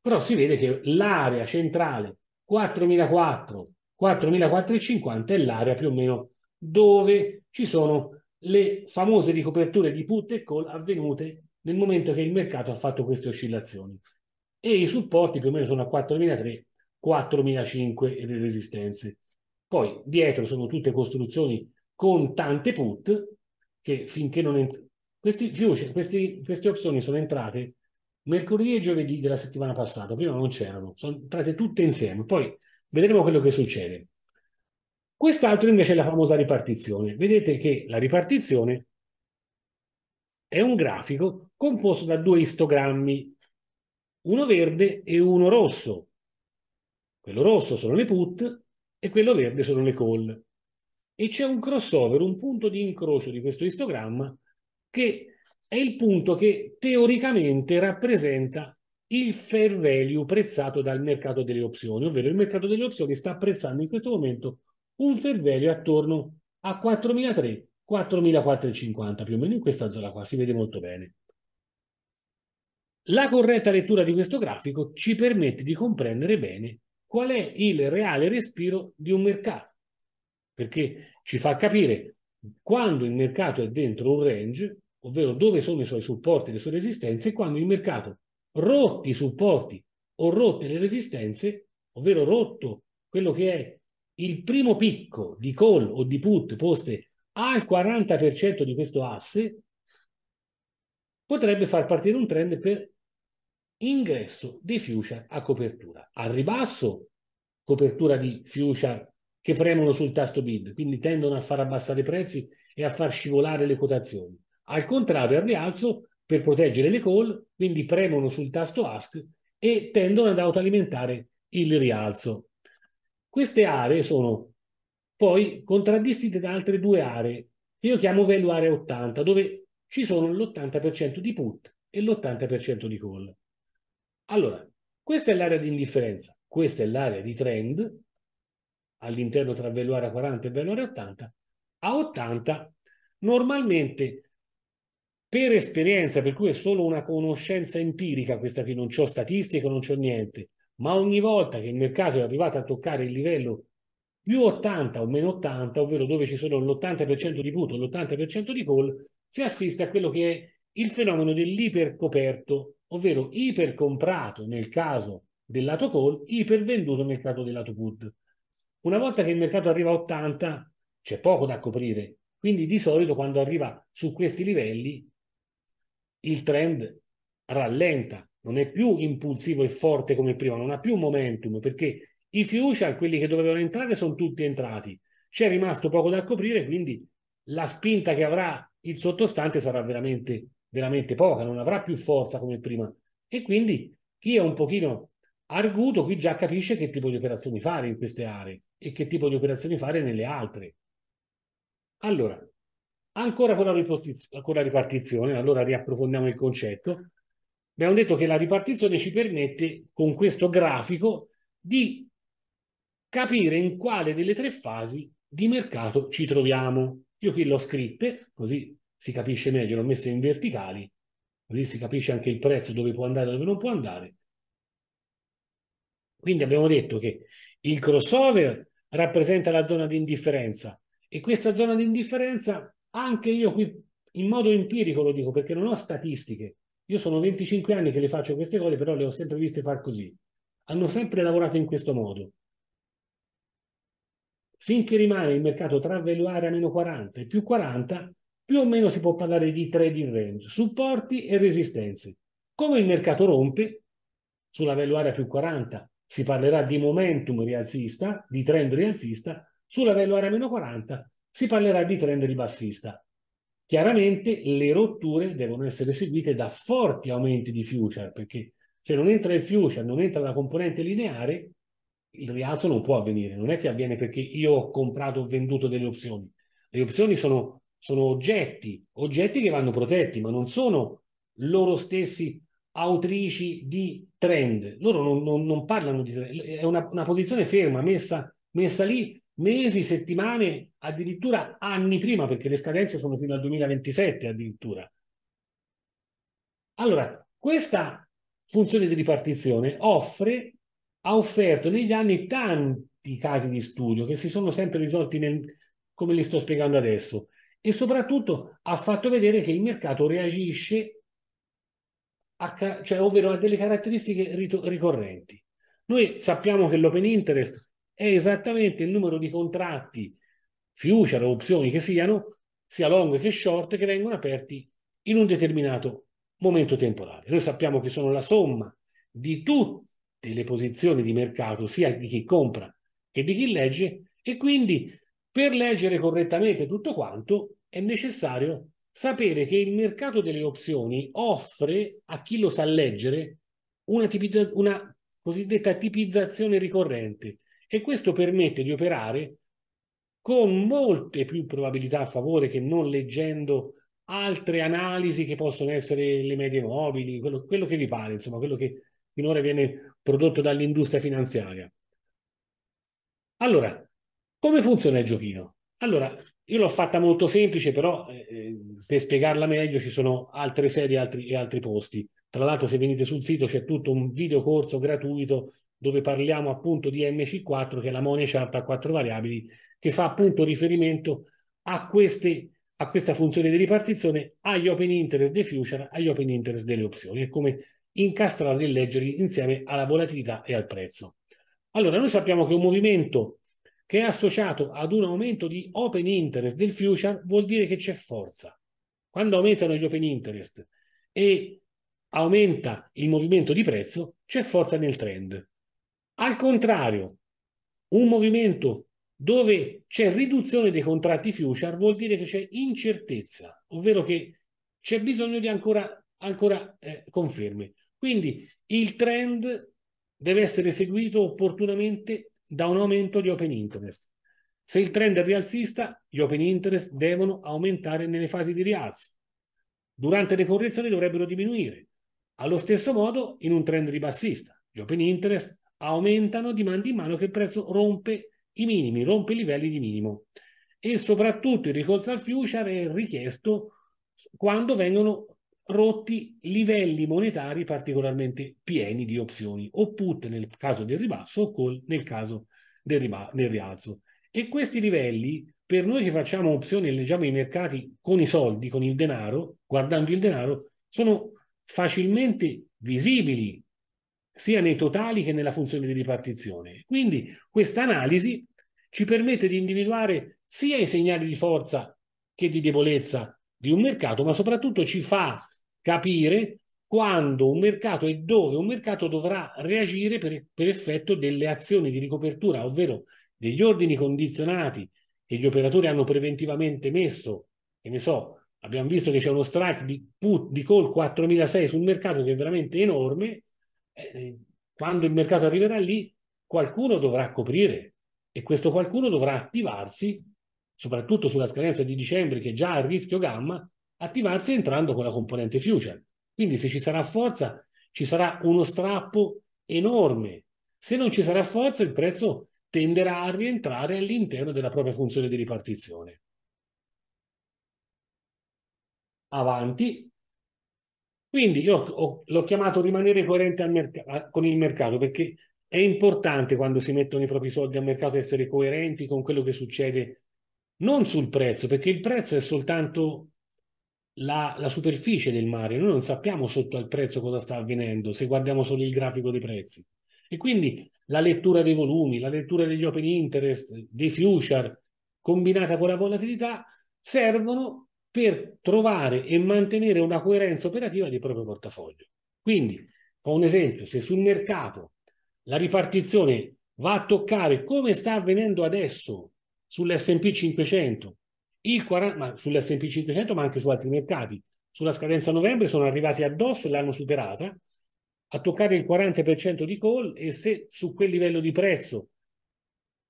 Speaker 1: però si vede che l'area centrale 4004, 4450 è l'area più o meno dove ci sono le famose ricoperture di put e call avvenute nel momento che il mercato ha fatto queste oscillazioni e i supporti più o meno sono a 4003, 4005 e le resistenze. Poi dietro sono tutte costruzioni con tante put che finché non entrano. Questi, questi, queste opzioni sono entrate mercoledì e giovedì della settimana passata, prima non c'erano, sono entrate tutte insieme, poi vedremo quello che succede. Quest'altro invece è la famosa ripartizione. Vedete che la ripartizione è un grafico composto da due istogrammi, uno verde e uno rosso. Quello rosso sono le put e quello verde sono le call e c'è un crossover, un punto di incrocio di questo istogramma che è il punto che teoricamente rappresenta il fair value prezzato dal mercato delle opzioni, ovvero il mercato delle opzioni sta apprezzando in questo momento un fair value attorno a 4300 4.450 più o meno in questa zona qua, si vede molto bene. La corretta lettura di questo grafico ci permette di comprendere bene qual è il reale respiro di un mercato perché ci fa capire quando il mercato è dentro un range, ovvero dove sono i suoi supporti e le sue resistenze, e quando il mercato, rotti i supporti o rotte le resistenze, ovvero rotto quello che è il primo picco di call o di put poste al 40% di questo asse, potrebbe far partire un trend per ingresso di future a copertura. Al ribasso, copertura di future che premono sul tasto bid, quindi tendono a far abbassare i prezzi e a far scivolare le quotazioni. Al contrario, al rialzo, per proteggere le call, quindi premono sul tasto ask e tendono ad autoalimentare il rialzo. Queste aree sono poi contraddistinte da altre due aree, che io chiamo value area 80, dove ci sono l'80% di put e l'80% di call. Allora, questa è l'area di indifferenza, questa è l'area di trend, all'interno tra velluare a 40 e velluare a 80, a 80 normalmente per esperienza, per cui è solo una conoscenza empirica questa qui, non ho statistiche, non ho niente, ma ogni volta che il mercato è arrivato a toccare il livello più 80 o meno 80, ovvero dove ci sono l'80% di put l'80% di call, si assiste a quello che è il fenomeno dell'ipercoperto, ovvero ipercomprato nel caso del lato call, ipervenduto nel caso del lato put. Una volta che il mercato arriva a 80 c'è poco da coprire, quindi di solito quando arriva su questi livelli il trend rallenta, non è più impulsivo e forte come prima, non ha più momentum perché i fiducia, quelli che dovevano entrare, sono tutti entrati. C'è rimasto poco da coprire, quindi la spinta che avrà il sottostante sarà veramente, veramente poca, non avrà più forza come prima. E quindi chi è un pochino Arguto qui già capisce che tipo di operazioni fare in queste aree e che tipo di operazioni fare nelle altre. Allora, ancora con la, ripartizione, con la ripartizione allora riapprofondiamo il concetto. Abbiamo detto che la ripartizione ci permette, con questo grafico, di capire in quale delle tre fasi di mercato ci troviamo. Io qui l'ho scritte, così si capisce meglio, l'ho messo in verticali, così si capisce anche il prezzo, dove può andare e dove non può andare. Quindi abbiamo detto che il crossover rappresenta la zona di indifferenza e questa zona di indifferenza, anche io qui in modo empirico lo dico perché non ho statistiche, io sono 25 anni che le faccio queste cose, però le ho sempre viste far così. Hanno sempre lavorato in questo modo. Finché rimane il mercato tra value area meno 40 e più 40, più o meno si può parlare di trading range, supporti e resistenze. Come il mercato rompe sulla value area più 40 si parlerà di momentum rialzista, di trend rialzista, sulla livello area meno 40 si parlerà di trend ribassista. Chiaramente le rotture devono essere seguite da forti aumenti di future, perché se non entra il future, non entra la componente lineare, il rialzo non può avvenire. Non è che avviene perché io ho comprato o venduto delle opzioni. Le opzioni sono, sono oggetti, oggetti che vanno protetti, ma non sono loro stessi autrici di trend, loro non, non, non parlano di trend, è una, una posizione ferma, messa, messa, lì mesi, settimane, addirittura anni prima, perché le scadenze sono fino al 2027 addirittura. Allora, questa funzione di ripartizione offre, ha offerto negli anni tanti casi di studio che si sono sempre risolti nel, come li sto spiegando adesso e soprattutto ha fatto vedere che il mercato reagisce a, cioè, ovvero ha delle caratteristiche ricorrenti. Noi sappiamo che l'open interest è esattamente il numero di contratti, future o opzioni che siano, sia long che short, che vengono aperti in un determinato momento temporale. Noi sappiamo che sono la somma di tutte le posizioni di mercato, sia di chi compra che di chi legge, e quindi per leggere correttamente tutto quanto è necessario sapere che il mercato delle opzioni offre a chi lo sa leggere una, tipi- una cosiddetta tipizzazione ricorrente e questo permette di operare con molte più probabilità a favore che non leggendo altre analisi che possono essere le medie mobili, quello, quello che vi pare, insomma, quello che finora viene prodotto dall'industria finanziaria. Allora, come funziona il giochino? Allora, io l'ho fatta molto semplice, però eh, eh per spiegarla meglio ci sono altre sedi altri, e altri posti. Tra l'altro, se venite sul sito c'è tutto un video corso gratuito dove parliamo appunto di MC4, che è la money chart a quattro variabili, che fa appunto riferimento a, queste, a questa funzione di ripartizione, agli open interest dei future, agli open interest delle opzioni, e come incastrarli e leggerli insieme alla volatilità e al prezzo. Allora, noi sappiamo che un movimento che è associato ad un aumento di open interest del future vuol dire che c'è forza. Quando aumentano gli open interest e aumenta il movimento di prezzo, c'è forza nel trend. Al contrario, un movimento dove c'è riduzione dei contratti future vuol dire che c'è incertezza, ovvero che c'è bisogno di ancora, ancora eh, conferme. Quindi il trend deve essere seguito opportunamente da un aumento di open interest. Se il trend è rialzista, gli open interest devono aumentare nelle fasi di rialzo. Durante le correzioni dovrebbero diminuire. Allo stesso modo, in un trend ribassista, gli open interest aumentano di mano in mano che il prezzo rompe i minimi, rompe i livelli di minimo. E soprattutto il ricorso al future è richiesto quando vengono rotti livelli monetari particolarmente pieni di opzioni, o put nel caso del ribasso o call nel caso del, riba- del rialzo. E questi livelli, per noi che facciamo opzioni e leggiamo i mercati con i soldi, con il denaro, guardando il denaro, sono facilmente visibili sia nei totali che nella funzione di ripartizione. Quindi questa analisi ci permette di individuare sia i segnali di forza che di debolezza di un mercato, ma soprattutto ci fa capire quando un mercato e dove un mercato dovrà reagire per, per effetto delle azioni di ricopertura, ovvero degli ordini condizionati che gli operatori hanno preventivamente messo, che ne so, abbiamo visto che c'è uno strike di, put, di call 4.600 sul mercato che è veramente enorme, eh, eh, quando il mercato arriverà lì qualcuno dovrà coprire e questo qualcuno dovrà attivarsi, soprattutto sulla scadenza di dicembre che è già a rischio gamma, attivarsi entrando con la componente future. Quindi se ci sarà forza, ci sarà uno strappo enorme. Se non ci sarà forza, il prezzo tenderà a rientrare all'interno della propria funzione di ripartizione. Avanti. Quindi io l'ho chiamato rimanere coerente a, con il mercato perché è importante quando si mettono i propri soldi al mercato essere coerenti con quello che succede non sul prezzo, perché il prezzo è soltanto la, la, superficie del mare, noi non sappiamo sotto al prezzo cosa sta avvenendo se guardiamo solo il grafico dei prezzi. E quindi la lettura dei volumi, la lettura degli open interest, dei future, combinata con la volatilità, servono per trovare e mantenere una coerenza operativa del proprio portafoglio. Quindi, fa un esempio, se sul mercato la ripartizione va a toccare come sta avvenendo adesso sull'S&P 500 il 40, ma sull'SP500 ma anche su altri mercati. Sulla scadenza novembre sono arrivati addosso e l'hanno superata a toccare il 40% di call e se su quel livello di prezzo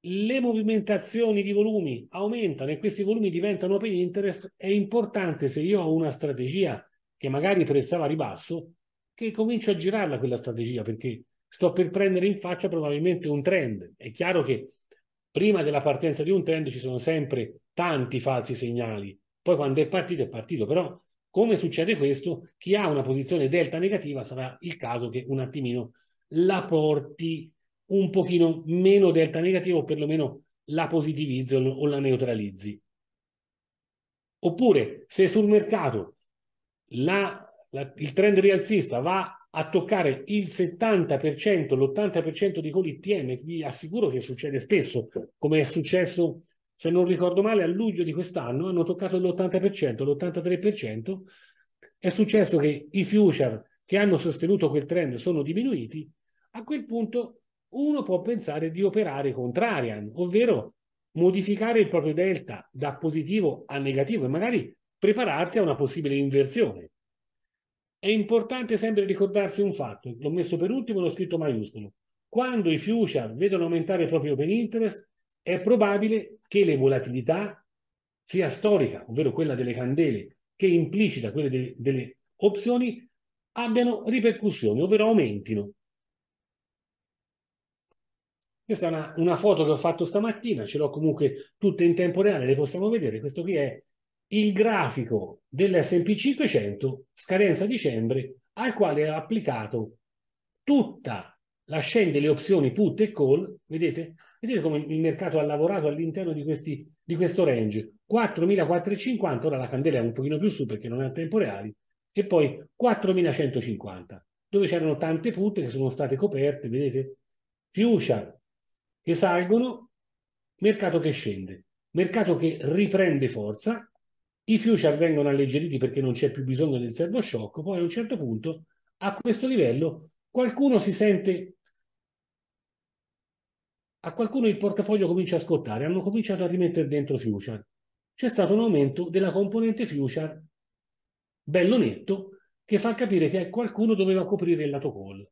Speaker 1: le movimentazioni di volumi aumentano e questi volumi diventano open interest, è importante se io ho una strategia che magari prezzava a ribasso, che comincio a girarla quella strategia perché sto per prendere in faccia probabilmente un trend. È chiaro che prima della partenza di un trend ci sono sempre tanti falsi segnali, poi quando è partito è partito, però come succede questo, chi ha una posizione delta negativa sarà il caso che un attimino la porti un pochino meno delta negativa o perlomeno la positivizzi o la neutralizzi. Oppure se sul mercato la, la, il trend rialzista va a toccare il 70%, l'80% di quelli TM, vi assicuro che succede spesso, come è successo, se non ricordo male, a luglio di quest'anno, hanno toccato l'80%, l'83%, è successo che i future che hanno sostenuto quel trend sono diminuiti, a quel punto uno può pensare di operare contrarian, ovvero modificare il proprio delta da positivo a negativo e magari prepararsi a una possibile inversione. È importante sempre ricordarsi un fatto, l'ho messo per ultimo l'ho scritto maiuscolo. Quando i fiducia vedono aumentare il proprio open interest, è probabile che le volatilità sia storica, ovvero quella delle candele, che implicita quelle de- delle opzioni, abbiano ripercussioni, ovvero aumentino. Questa è una, una, foto che ho fatto stamattina, ce l'ho comunque tutte in tempo reale, le possiamo vedere. Questo qui è il grafico dell'SP 500 scadenza dicembre al quale è applicato tutta la scena delle opzioni put e call, vedete? Vedete come il mercato ha lavorato all'interno di, di questo range, 4.450, ora la candela è un pochino più su perché non è a tempo reali, e poi 4.150, dove c'erano tante put che sono state coperte, vedete? Fiducia che salgono, mercato che scende, mercato che riprende forza, i future vengono alleggeriti perché non c'è più bisogno del servo shock, poi a un certo punto, a questo livello, qualcuno si sente... A qualcuno il portafoglio comincia a scottare, hanno cominciato a rimettere dentro future. C'è stato un aumento della componente future bello netto che fa capire che qualcuno doveva coprire il lato call.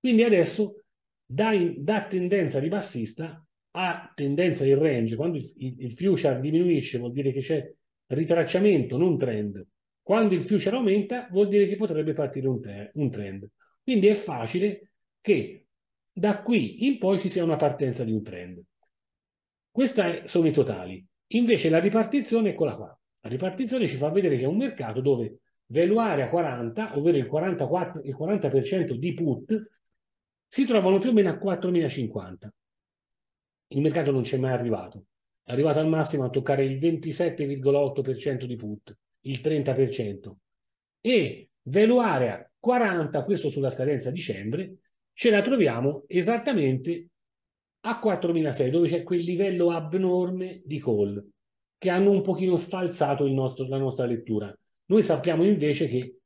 Speaker 1: Quindi adesso da, in, da tendenza ribassista a tendenza in range, quando il, il future diminuisce vuol dire che c'è ritracciamento, non trend. Quando il future aumenta vuol dire che potrebbe partire un, un trend. Quindi è facile che da qui in poi ci sia una partenza di un trend. Questi sono i totali. Invece la ripartizione, eccola qua. La ripartizione ci fa vedere che è un mercato dove valuare a 40, ovvero il 44, il 40% di put, si trovano più o meno a 4.050. Il mercato non c'è mai arrivato arrivato al massimo a toccare il 27,8% di put, il 30%. E area 40, questo sulla scadenza dicembre, ce la troviamo esattamente a 4.600, dove c'è quel livello abnorme di call che hanno un pochino sfalsato nostro, la nostra lettura. Noi sappiamo invece che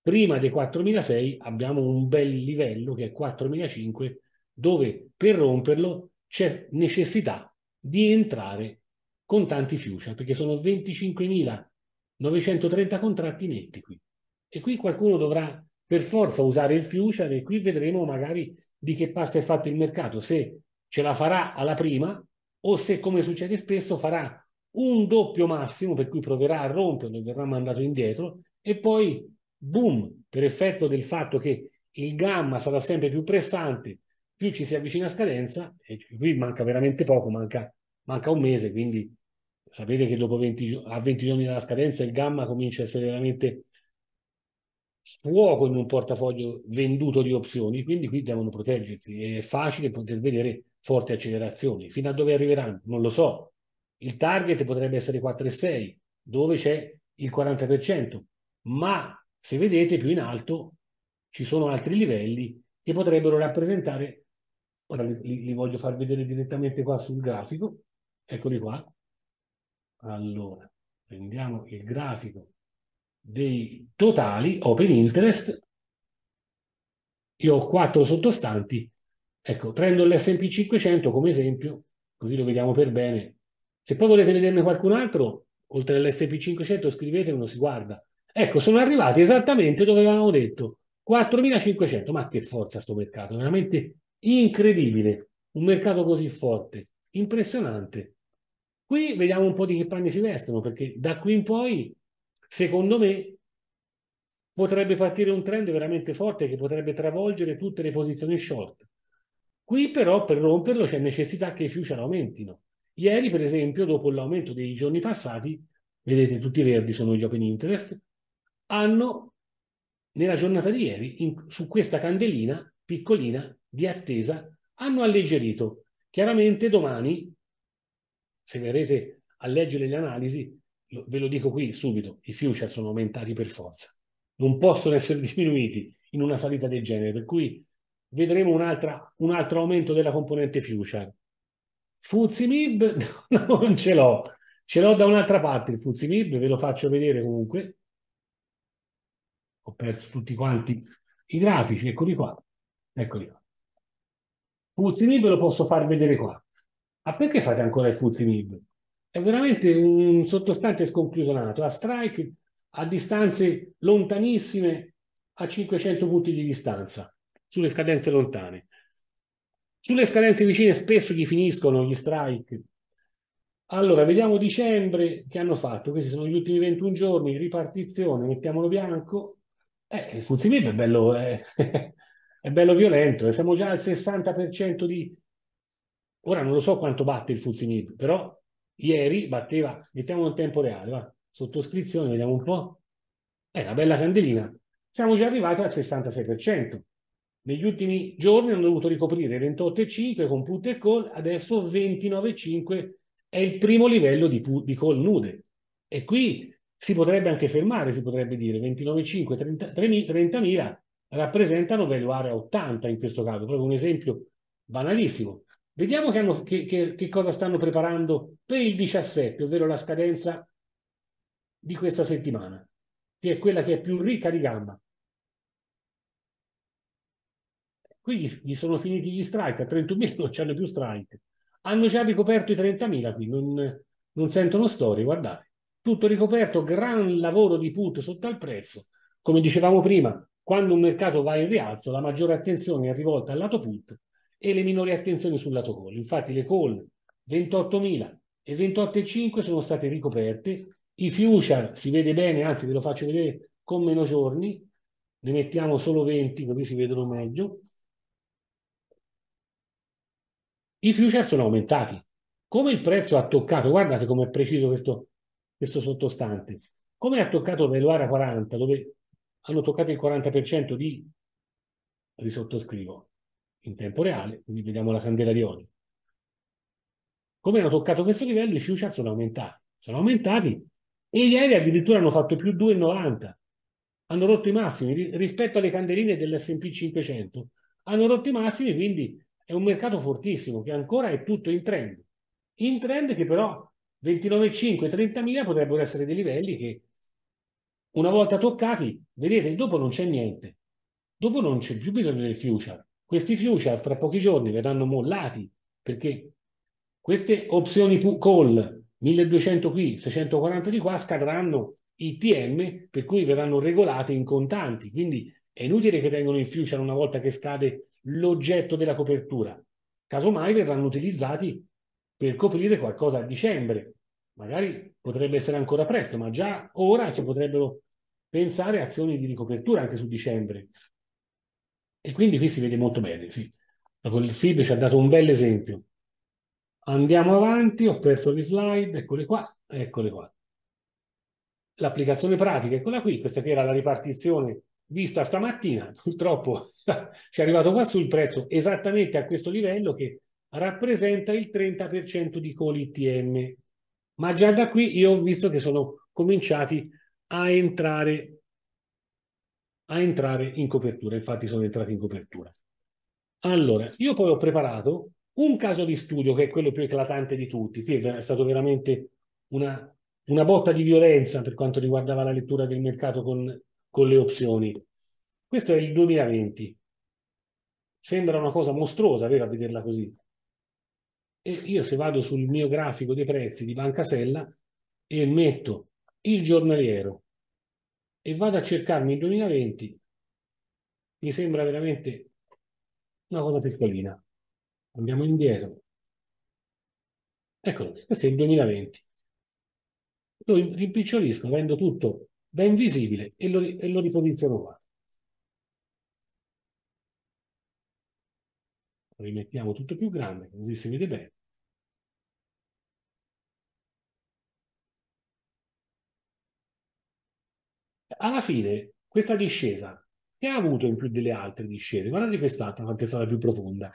Speaker 1: prima dei 4.600 abbiamo un bel livello che è 4.500, dove per romperlo c'è necessità di entrare con tanti future, perché sono 25.930 contratti netti qui. E qui qualcuno dovrà per forza usare il future e qui vedremo magari di che pasta è fatto il mercato, se ce la farà alla prima o se, come succede spesso, farà un doppio massimo, per cui proverà a romperlo e verrà mandato indietro, e poi, boom, per effetto del fatto che il gamma sarà sempre più pressante, più ci si avvicina a scadenza, e qui manca veramente poco, manca manca un mese, quindi sapete che dopo 20, a 20 giorni dalla scadenza il gamma comincia a essere veramente fuoco in un portafoglio venduto di opzioni, quindi qui devono proteggersi. È facile poter vedere forti accelerazioni. Fino a dove arriveranno? Non lo so. Il target potrebbe essere 4,6, dove c'è il 40%, ma se vedete più in alto ci sono altri livelli che potrebbero rappresentare, ora li, li voglio far vedere direttamente qua sul grafico, Eccoli qua. Allora, prendiamo il grafico dei totali open interest. Io ho quattro sottostanti. Ecco, prendo l'S&P 500 come esempio, così lo vediamo per bene. Se poi volete vederne qualcun altro, oltre all'S&P 500, scrivetemelo, si guarda. Ecco, sono arrivati esattamente dove avevamo detto, 4.500. Ma che forza sto mercato, veramente incredibile. Un mercato così forte, impressionante. Qui vediamo un po' di che panni si vestono, perché da qui in poi, secondo me, potrebbe partire un trend veramente forte che potrebbe travolgere tutte le posizioni short. Qui però per romperlo c'è necessità che i future aumentino. Ieri, per esempio, dopo l'aumento dei giorni passati, vedete tutti i verdi sono gli open interest, hanno nella giornata di ieri, in, su questa candelina piccolina di attesa, hanno alleggerito. Chiaramente domani se verrete a leggere le analisi, lo, ve lo dico qui subito, i future sono aumentati per forza, non possono essere diminuiti in una salita del genere, per cui vedremo un, altra, un altro aumento della componente future. Fuzimib no, non ce l'ho, ce l'ho da un'altra parte il Mib, ve lo faccio vedere comunque. Ho perso tutti quanti i grafici, eccoli qua. Eccoli qua. Mib lo posso far vedere qua ma perché fate ancora il Fuzimib? È veramente un sottostante sconclusionato, a strike a distanze lontanissime, a 500 punti di distanza, sulle scadenze lontane. Sulle scadenze vicine spesso gli finiscono gli strike. Allora, vediamo dicembre che hanno fatto. Questi sono gli ultimi 21 giorni, ripartizione, mettiamolo bianco. Eh, il Fuzimib è bello, eh, è bello violento, eh. siamo già al 60% di Ora non lo so quanto batte il Fuzinib, però ieri batteva, mettiamo un tempo reale, va. sottoscrizione, vediamo un po'. È una bella candelina. Siamo già arrivati al 66%. Negli ultimi giorni hanno dovuto ricoprire 28,5 con put e call, adesso 29,5 è il primo livello di, di call nude. E qui si potrebbe anche fermare, si potrebbe dire 29,5, 30.000 rappresentano value area 80 in questo caso, proprio un esempio banalissimo. Vediamo che, hanno, che, che, che cosa stanno preparando per il 17, ovvero la scadenza di questa settimana, che è quella che è più ricca di gamba. Qui gli sono finiti gli strike, a 31.000 non c'hanno più strike. Hanno già ricoperto i 30.000 qui, non, non sentono storie, guardate. Tutto ricoperto, gran lavoro di put sotto al prezzo. Come dicevamo prima, quando un mercato va in rialzo, la maggiore attenzione è rivolta al lato put e le minori attenzioni sul lato gol. Infatti le call 28.000 e 28.5 sono state ricoperte, i future si vede bene, anzi ve lo faccio vedere con meno giorni, ne mettiamo solo 20 così si vedono meglio. I future sono aumentati. Come il prezzo ha toccato, guardate come è preciso questo, questo sottostante, come ha toccato Veloara 40, dove hanno toccato il 40% di, risottoscrivo, in tempo reale, quindi vediamo la candela di oggi. Come hanno toccato questo livello, i future sono aumentati. Sono aumentati e ieri addirittura hanno fatto più 2,90. Hanno rotto i massimi rispetto alle candeline dell'S&P 500. Hanno rotto i massimi, quindi è un mercato fortissimo che ancora è tutto in trend. In trend che però 29,5 30.000 potrebbero essere dei livelli che una volta toccati, vedete, dopo non c'è niente. Dopo non c'è più bisogno del future. Questi future fra pochi giorni verranno mollati perché queste opzioni call 1200 qui, 640 di qua scadranno ITM per cui verranno regolate in contanti. Quindi è inutile che vengano in future una volta che scade l'oggetto della copertura. Casomai verranno utilizzati per coprire qualcosa a dicembre. Magari potrebbe essere ancora presto, ma già ora ci potrebbero pensare azioni di ricopertura anche su dicembre. E quindi qui si vede molto bene, sì. il FIB ci ha dato un bel esempio. Andiamo avanti, ho perso le slide, eccole qua, eccole qua. L'applicazione pratica eccola qui, questa che era la ripartizione vista stamattina, purtroppo ci è arrivato qua sul prezzo esattamente a questo livello che rappresenta il 30% di coli TM. Ma già da qui io ho visto che sono cominciati a entrare a entrare in copertura, infatti sono entrati in copertura. Allora, io poi ho preparato un caso di studio che è quello più eclatante di tutti, qui è stato veramente una, una botta di violenza per quanto riguardava la lettura del mercato con, con le opzioni. Questo è il 2020. Sembra una cosa mostruosa, vero, a vederla così. E io se vado sul mio grafico dei prezzi di Banca Sella e metto il giornaliero e vado a cercarmi il 2020, mi sembra veramente una cosa piccolina. Andiamo indietro. Eccolo, questo è il 2020. Lo rimpicciolisco, rendo tutto ben visibile e lo, e lo riposiziono qua. Rimettiamo tutto più grande, così si vede bene. alla fine questa discesa che ha avuto in più delle altre discese, guardate quest'altra quanto è stata più profonda.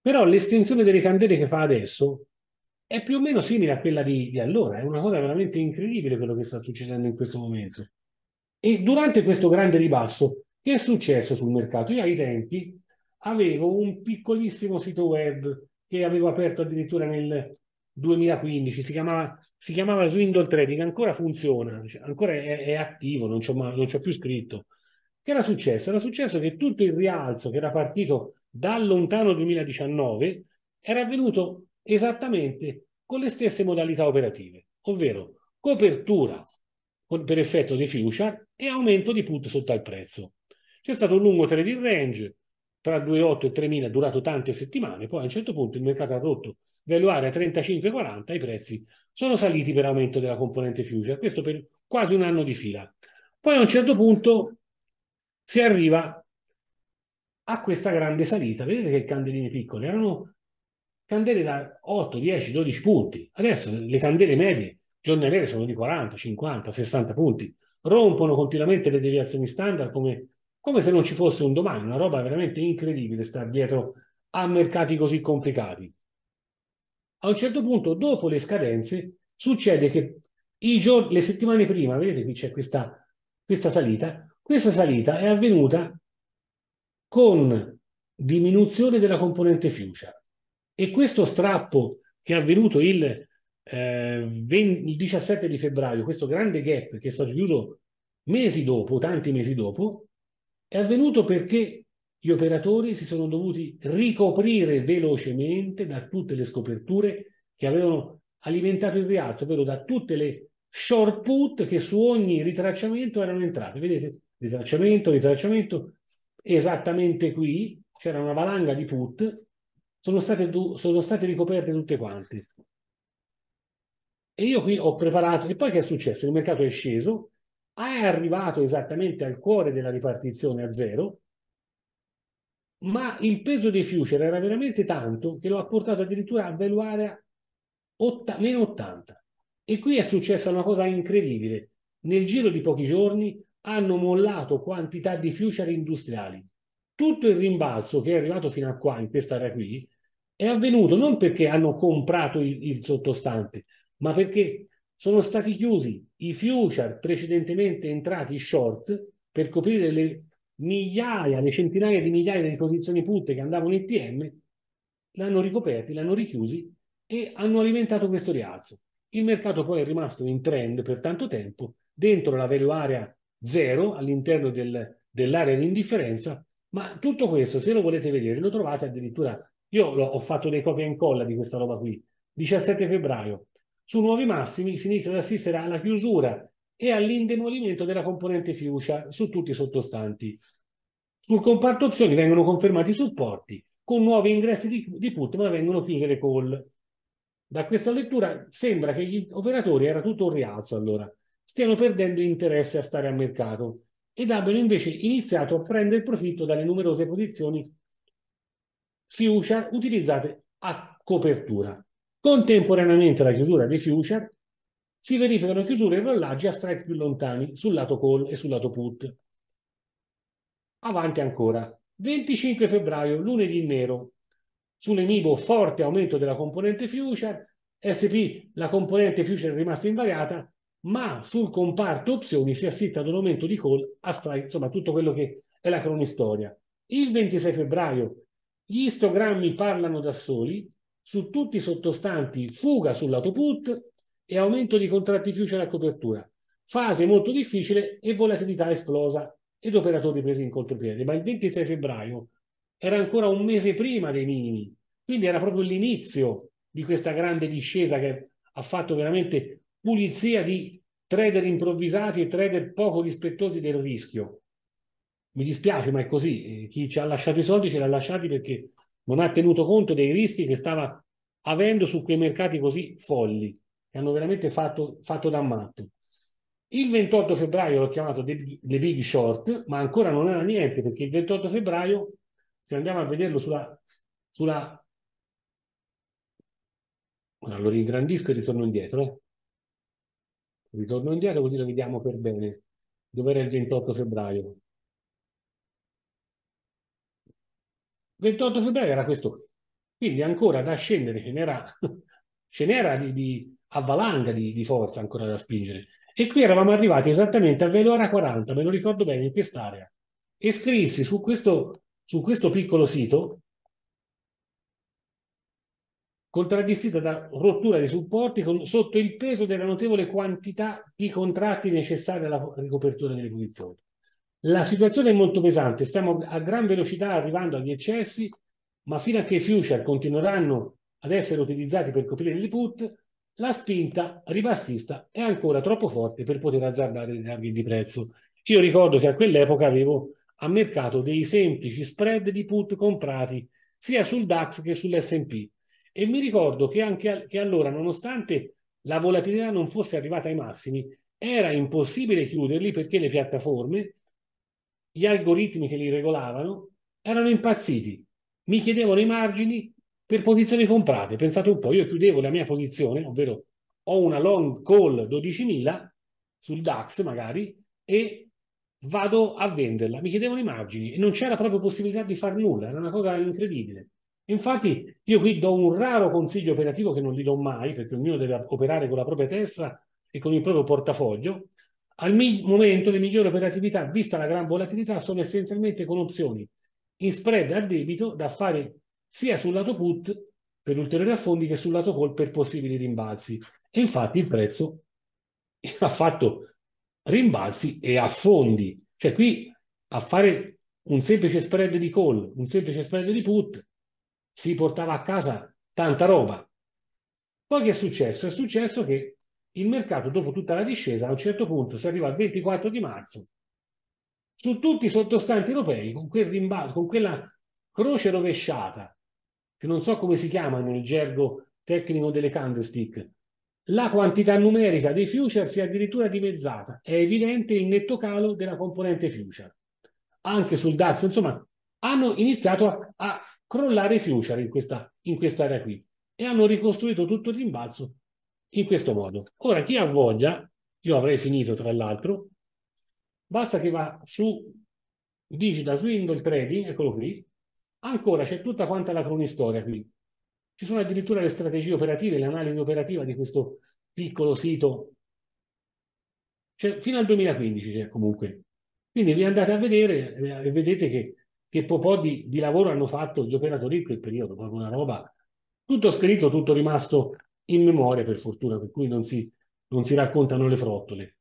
Speaker 1: Però l'estensione delle candele che fa adesso è più o meno simile a quella di, di allora, è una cosa veramente incredibile quello che sta succedendo in questo momento. E durante questo grande ribasso, che è successo sul mercato? Io ai tempi avevo un piccolissimo sito web che avevo aperto addirittura nel 2015, si chiamava, si chiamava Swindle Trading, ancora funziona, ancora è, è attivo, non ci ho più scritto. Che era successo? Era successo che tutto il rialzo che era partito dal lontano 2019 era avvenuto esattamente con le stesse modalità operative, ovvero copertura per effetto dei future e aumento di put sotto al prezzo. C'è stato un lungo trading range, tra 2.8 e 3.000 durato tante settimane, poi a un certo punto il mercato ha rotto value area 35-40, i prezzi sono saliti per aumento della componente future, questo per quasi un anno di fila. Poi a un certo punto si arriva a questa grande salita, vedete che candeline piccole erano candele da 8, 10, 12 punti, adesso le candele medie giornaliere sono di 40, 50, 60 punti, rompono continuamente le deviazioni standard come come se non ci fosse un domani, una roba veramente incredibile stare dietro a mercati così complicati. A un certo punto, dopo le scadenze, succede che i giorni, le settimane prima, vedete qui c'è questa, questa salita, questa salita è avvenuta con diminuzione della componente fiducia e questo strappo che è avvenuto il, eh, 20, il 17 di febbraio, questo grande gap che è stato chiuso mesi dopo, tanti mesi dopo, è avvenuto perché gli operatori si sono dovuti ricoprire velocemente da tutte le scoperture che avevano alimentato il rialzo, ovvero da tutte le short put che su ogni ritracciamento erano entrate. Vedete? Ritracciamento, ritracciamento, esattamente qui c'era una valanga di put, sono state, sono state ricoperte tutte quante. E io qui ho preparato, e poi che è successo? Il mercato è sceso, è arrivato esattamente al cuore della ripartizione a zero, ma il peso dei future era veramente tanto che lo ha portato addirittura a valuare a meno 80. E qui è successa una cosa incredibile. Nel giro di pochi giorni hanno mollato quantità di future industriali. Tutto il rimbalzo che è arrivato fino a qua, in quest'area qui, è avvenuto non perché hanno comprato il, il sottostante, ma perché sono stati chiusi i future precedentemente entrati short per coprire le migliaia, le centinaia di migliaia di posizioni putte che andavano in TM, l'hanno ricoperti, l'hanno richiusi e hanno alimentato questo rialzo. Il mercato poi è rimasto in trend per tanto tempo, dentro la value area zero, all'interno del, dell'area di indifferenza, ma tutto questo, se lo volete vedere, lo trovate addirittura, io ho fatto dei copia e incolla di questa roba qui, 17 febbraio, su nuovi massimi si inizia ad assistere alla chiusura e all'indemolimento della componente fiducia su tutti i sottostanti. Sul comparto opzioni vengono confermati i supporti, con nuovi ingressi di, di put ma vengono chiuse le call. Da questa lettura sembra che gli operatori, era tutto un rialzo allora, stiano perdendo interesse a stare a mercato ed abbiano invece iniziato a prendere profitto dalle numerose posizioni fiducia utilizzate a copertura. Contemporaneamente alla chiusura dei future, si verificano chiusure e rollaggi a strike più lontani sul lato call e sul lato put. Avanti ancora. 25 febbraio, lunedì nero. Sull'emibo forte aumento della componente future, SP la componente future è rimasta invariata, ma sul comparto opzioni si assiste ad un aumento di call a strike, insomma tutto quello che è la cronistoria. Il 26 febbraio gli istogrammi parlano da soli, su tutti i sottostanti fuga sul lato put e aumento di contratti future a copertura. Fase molto difficile e volatilità esplosa ed operatori presi in contropiede. Ma il 26 febbraio era ancora un mese prima dei minimi, quindi era proprio l'inizio di questa grande discesa che ha fatto veramente pulizia di trader improvvisati e trader poco rispettosi del rischio. Mi dispiace, ma è così. Eh, chi ci ha lasciato i soldi ce l'ha lasciati perché non ha tenuto conto dei rischi che stava avendo su quei mercati così folli che hanno veramente fatto, fatto da matto. Il 28 febbraio l'ho chiamato le big short, ma ancora non era niente perché il 28 febbraio, se andiamo a vederlo sulla... sulla Ora lo ringrandisco e ritorno indietro. Eh. Ritorno indietro così lo vediamo per bene. Dov'era il 28 febbraio? 28 febbraio era questo. Quindi ancora da scendere ce n'era, ce n'era di, di avvalanga di, di, forza ancora da spingere. E qui eravamo arrivati esattamente a Velora 40, me lo ricordo bene, in quest'area. E scrissi su questo, su questo piccolo sito, contraddistinta da rottura dei supporti con, sotto il peso della notevole quantità di contratti necessari alla ricopertura delle posizioni. La situazione è molto pesante, stiamo a gran velocità arrivando agli eccessi, ma fino a che i future continueranno ad essere utilizzati per coprire le put, la spinta ribassista è ancora troppo forte per poter azzardare dei target di prezzo. Io ricordo che a quell'epoca avevo a mercato dei semplici spread di put comprati sia sul DAX che sull'SP e mi ricordo che anche a, che allora, nonostante la volatilità non fosse arrivata ai massimi, era impossibile chiuderli perché le piattaforme gli algoritmi che li regolavano erano impazziti, mi chiedevano i margini per posizioni comprate. Pensate un po', io chiudevo la mia posizione, ovvero ho una long call 12.000 sul DAX magari e vado a venderla. Mi chiedevano i margini e non c'era proprio possibilità di fare nulla, era una cosa incredibile. Infatti io qui do un raro consiglio operativo che non gli do mai perché ognuno deve operare con la propria testa e con il proprio portafoglio, al mi- momento le migliori operatività, vista la gran volatilità, sono essenzialmente con opzioni in spread al debito da fare sia sul lato put per ulteriori affondi che sul lato call per possibili rimbalzi. E infatti il prezzo ha fatto rimbalzi e affondi. Cioè qui a fare un semplice spread di call, un semplice spread di put, si portava a casa tanta roba. Poi che è successo? È successo che il mercato dopo tutta la discesa a un certo punto si arriva al 24 di marzo su tutti i sottostanti europei con quel rimbalzo, con quella croce rovesciata che non so come si chiama nel gergo tecnico delle candlestick la quantità numerica dei future si è addirittura dimezzata è evidente il netto calo della componente future anche sul DAX insomma hanno iniziato a, a crollare i future in questa, in quest'area qui e hanno ricostruito tutto il rimbalzo in questo modo. Ora, chi ha voglia, io avrei finito tra l'altro, basta che va su Digital su Trading, eccolo qui, ancora c'è tutta quanta la cronistoria qui. Ci sono addirittura le strategie operative, l'analisi operativa di questo piccolo sito. Cioè, fino al 2015 cioè, comunque. Quindi vi andate a vedere eh, e vedete che, che po' di, di lavoro hanno fatto gli operatori in quel periodo, proprio una roba tutto scritto, tutto rimasto in memoria, per fortuna, per cui non si, non si raccontano le frottole.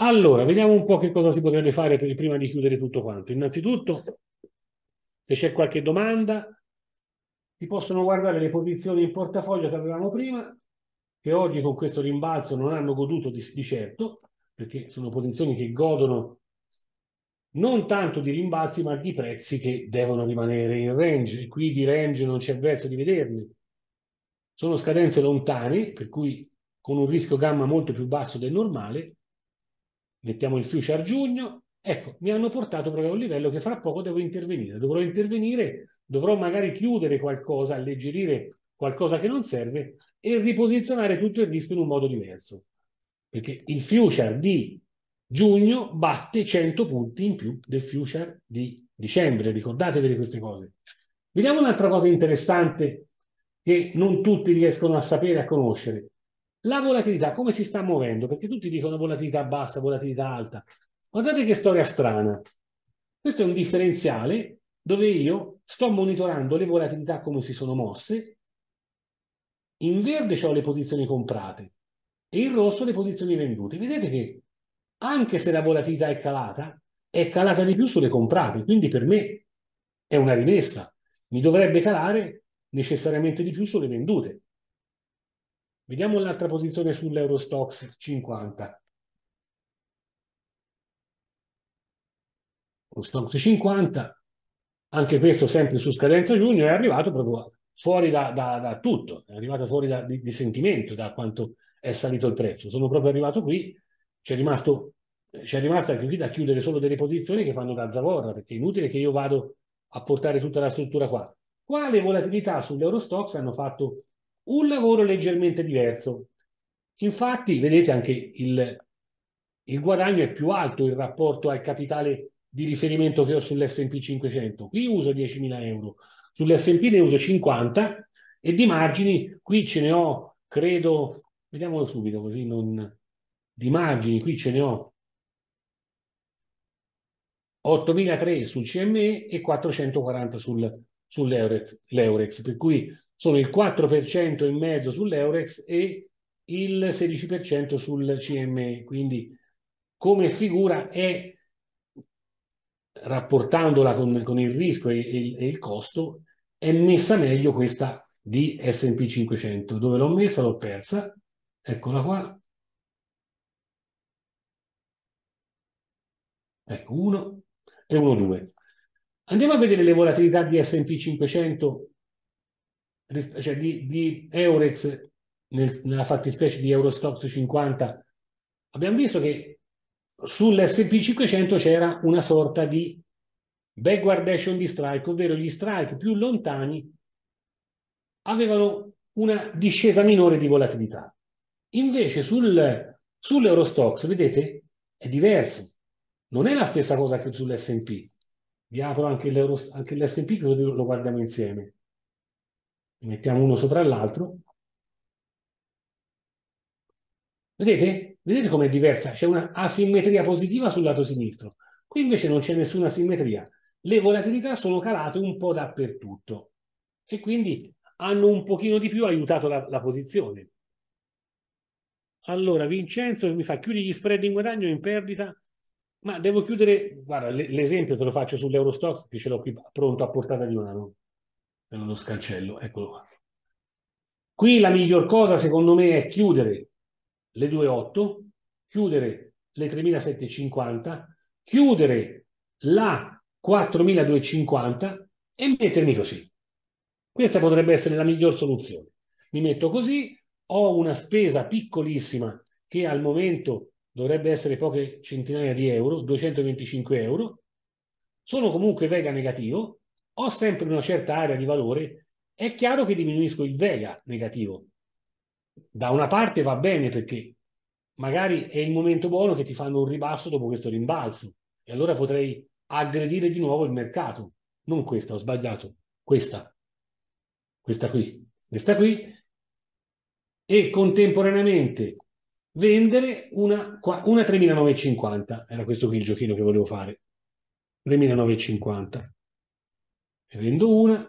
Speaker 1: Allora, vediamo un po' che cosa si potrebbe fare per, prima di chiudere tutto quanto. Innanzitutto, se c'è qualche domanda, si possono guardare le posizioni in portafoglio che avevamo prima, che oggi con questo rimbalzo non hanno goduto di, di certo, perché sono posizioni che godono non tanto di rimbalzi ma di prezzi che devono rimanere in range e qui di range non c'è verso di vederli. Sono scadenze lontane, per cui con un rischio gamma molto più basso del normale, mettiamo il future a giugno, ecco, mi hanno portato proprio a un livello che fra poco devo intervenire. Dovrò intervenire, dovrò magari chiudere qualcosa, alleggerire qualcosa che non serve e riposizionare tutto il rischio in un modo diverso. Perché il future di giugno batte 100 punti in più del future di dicembre. Ricordatevi queste cose. Vediamo un'altra cosa interessante che non tutti riescono a sapere, a conoscere. La volatilità, come si sta muovendo? Perché tutti dicono volatilità bassa, volatilità alta. Guardate che storia strana. Questo è un differenziale dove io sto monitorando le volatilità come si sono mosse. In verde ho le posizioni comprate e in rosso le posizioni vendute. Vedete che anche se la volatilità è calata, è calata di più sulle comprate, quindi per me è una rimessa. Mi dovrebbe calare necessariamente di più sulle vendute. Vediamo l'altra posizione sull'Eurostox 50. Lo Stox 50, anche questo sempre su scadenza giugno, è arrivato proprio fuori da, da, da tutto, è arrivato fuori da, di, di sentimento da quanto è salito il prezzo. Sono proprio arrivato qui, c'è rimasto c'è rimasta anche qui da chiudere solo delle posizioni che fanno da zavorra, perché è inutile che io vado a portare tutta la struttura qua quale volatilità sull'Eurostox hanno fatto un lavoro leggermente diverso. Infatti, vedete anche il, il guadagno è più alto in rapporto al capitale di riferimento che ho sull'S&P 500. Qui uso 10.000 euro, sull'S&P ne uso 50 e di margini qui ce ne ho, credo, vediamolo subito così non... Di margini qui ce ne ho 8.300 sul CME e 440 sul sull'Eurex, per cui sono il 4% e mezzo sull'Eurex e il 16% sul CME, quindi come figura è rapportandola con, con il rischio e, e, e, il costo, è messa meglio questa di S&P 500. Dove l'ho messa? L'ho persa. Eccola qua. Ecco, 1 e 1, 2. Andiamo a vedere le volatilità di S&P 500, cioè di, di Eurex, nel, nella fattispecie di Eurostox 50. Abbiamo visto che sull'S&P 500 c'era una sorta di backwardation di strike, ovvero gli strike più lontani avevano una discesa minore di volatilità. Invece sul, sull'Eurostox, vedete, è diverso. Non è la stessa cosa che sull'S&P vi apro anche, l'SP così lo guardiamo insieme. mettiamo uno sopra l'altro. Vedete? Vedete com'è diversa? C'è una asimmetria positiva sul lato sinistro. Qui invece non c'è nessuna simmetria. Le volatilità sono calate un po' dappertutto e quindi hanno un pochino di più aiutato la, la posizione. Allora, Vincenzo mi fa chiudi gli spread in guadagno in perdita ma devo chiudere, guarda, l'esempio te lo faccio sull'Eurostox che ce l'ho qui pronto a portata di mano. È uno scancello, eccolo qua. Qui la miglior cosa secondo me è chiudere le 2.8, chiudere le 3.750, chiudere la 4.250 e mettermi così. Questa potrebbe essere la miglior soluzione. Mi metto così, ho una spesa piccolissima che al momento dovrebbe essere poche centinaia di euro, 225 euro, sono comunque Vega negativo, ho sempre una certa area di valore, è chiaro che diminuisco il Vega negativo. Da una parte va bene perché magari è il momento buono che ti fanno un ribasso dopo questo rimbalzo e allora potrei aggredire di nuovo il mercato. Non questa, ho sbagliato, questa. Questa qui, questa qui. E contemporaneamente vendere una, una 3.950, era questo qui il giochino che volevo fare, 3.950, ne vendo una,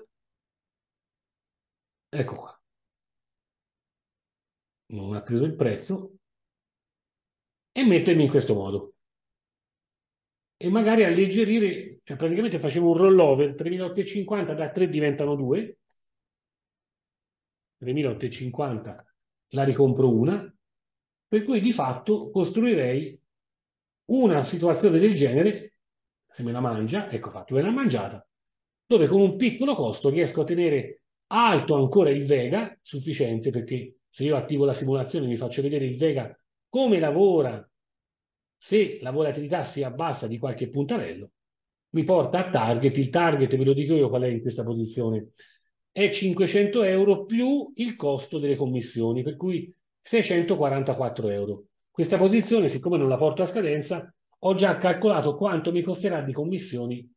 Speaker 1: ecco qua, non ha preso il prezzo, e mettermi in questo modo. E magari alleggerire, cioè praticamente facevo un rollover, 3.850 da 3 diventano 2, 3.850 la ricompro una, per cui di fatto costruirei una situazione del genere, se me la mangia, ecco fatto, me l'ha mangiata, dove con un piccolo costo riesco a tenere alto ancora il Vega, sufficiente perché se io attivo la simulazione vi faccio vedere il Vega come lavora se la volatilità si abbassa di qualche puntarello, mi porta a target, il target ve lo dico io qual è in questa posizione, è 500 euro più il costo delle commissioni, per cui 644 euro. Questa posizione, siccome non la porto a scadenza, ho già calcolato quanto mi costerà di commissioni.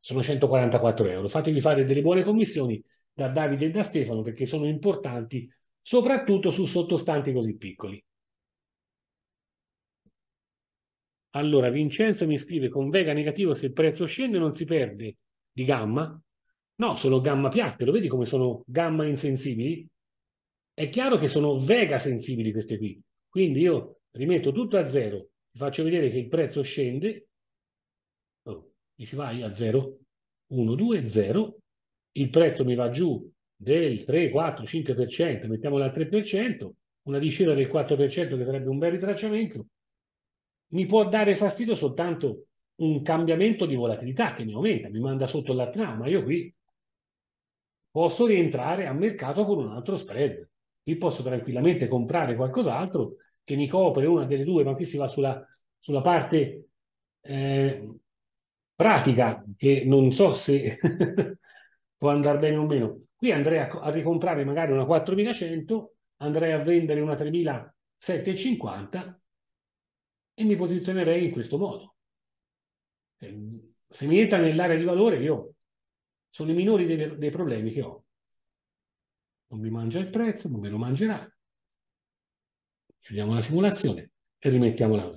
Speaker 1: Sono 144 euro. Fatevi fare delle buone commissioni da Davide e da Stefano perché sono importanti, soprattutto su sottostanti così piccoli. Allora, Vincenzo mi scrive con Vega negativo se il prezzo scende non si perde di gamma? No, sono gamma piatte, lo vedi come sono gamma insensibili? È chiaro che sono vega sensibili queste qui, quindi io rimetto tutto a zero, ti faccio vedere che il prezzo scende, oh, dici vai a zero, 1, 2, 0, il prezzo mi va giù del 3, 4, 5%, mettiamola al 3%, una discesa del 4% che sarebbe un bel ritracciamento, mi può dare fastidio soltanto un cambiamento di volatilità che mi aumenta, mi manda sotto la trama, io qui posso rientrare a mercato con un altro spread io posso tranquillamente comprare qualcos'altro che mi copre una delle due, ma qui si va sulla, sulla parte eh, pratica, che non so se può andare bene o meno. Qui andrei a, a ricomprare magari una 4100, andrei a vendere una 3750 e mi posizionerei in questo modo. Ehm, se mi entra nell'area di valore, io sono i minori dei, dei problemi che ho non mi mangia il prezzo, non me lo mangerà. Chiudiamo la simulazione e rimettiamo la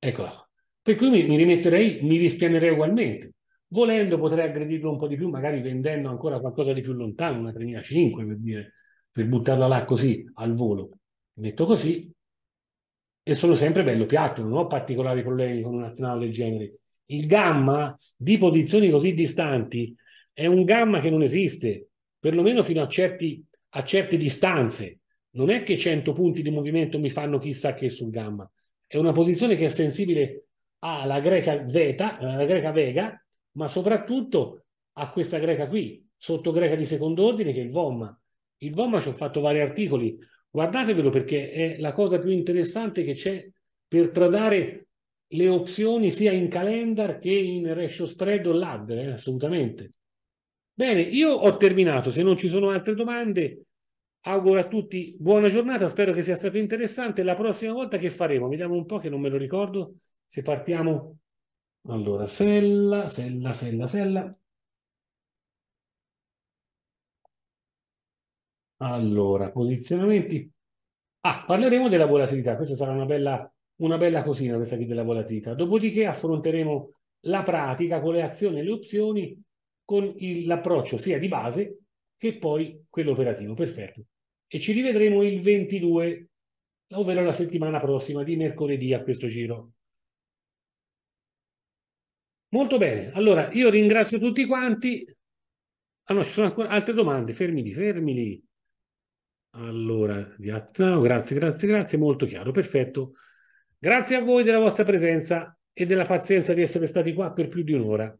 Speaker 1: Eccola Per cui mi, mi rimetterei, mi rispianerei ugualmente. Volendo potrei aggredirlo un po' di più, magari vendendo ancora qualcosa di più lontano, una 3005 per dire, per buttarla là così, al volo. Metto così e sono sempre bello piatto, non ho particolari problemi con una trama del genere il gamma di posizioni così distanti è un gamma che non esiste, perlomeno fino a, certi, a certe distanze. Non è che 100 punti di movimento mi fanno chissà che sul gamma. È una posizione che è sensibile alla greca, veta, alla greca vega, ma soprattutto a questa greca qui, sotto greca di secondo ordine, che è il VOM. Il VOM ci ho fatto vari articoli, guardatevelo perché è la cosa più interessante che c'è per tradare le opzioni sia in calendar che in ratio spread o lag, eh, assolutamente. Bene, io ho terminato, se non ci sono altre domande, auguro a tutti buona giornata, spero che sia stato interessante. La prossima volta che faremo? Vediamo un po' che non me lo ricordo, se partiamo. Allora, sella, sella, sella, sella. Allora, posizionamenti. Ah, parleremo della volatilità, questa sarà una bella una bella cosina questa qui della volatilità. Dopodiché affronteremo la pratica con le azioni e le opzioni con l'approccio sia di base che poi quello operativo. Perfetto. E ci rivedremo il 22, ovvero la settimana prossima di mercoledì a questo giro. Molto bene, allora io ringrazio tutti quanti. Ah no, ci sono ancora altre domande, Fermi fermi fermili. Allora, ah, grazie, grazie, grazie, molto chiaro, perfetto. Grazie a voi della vostra presenza e della pazienza di essere stati qua per più di un'ora.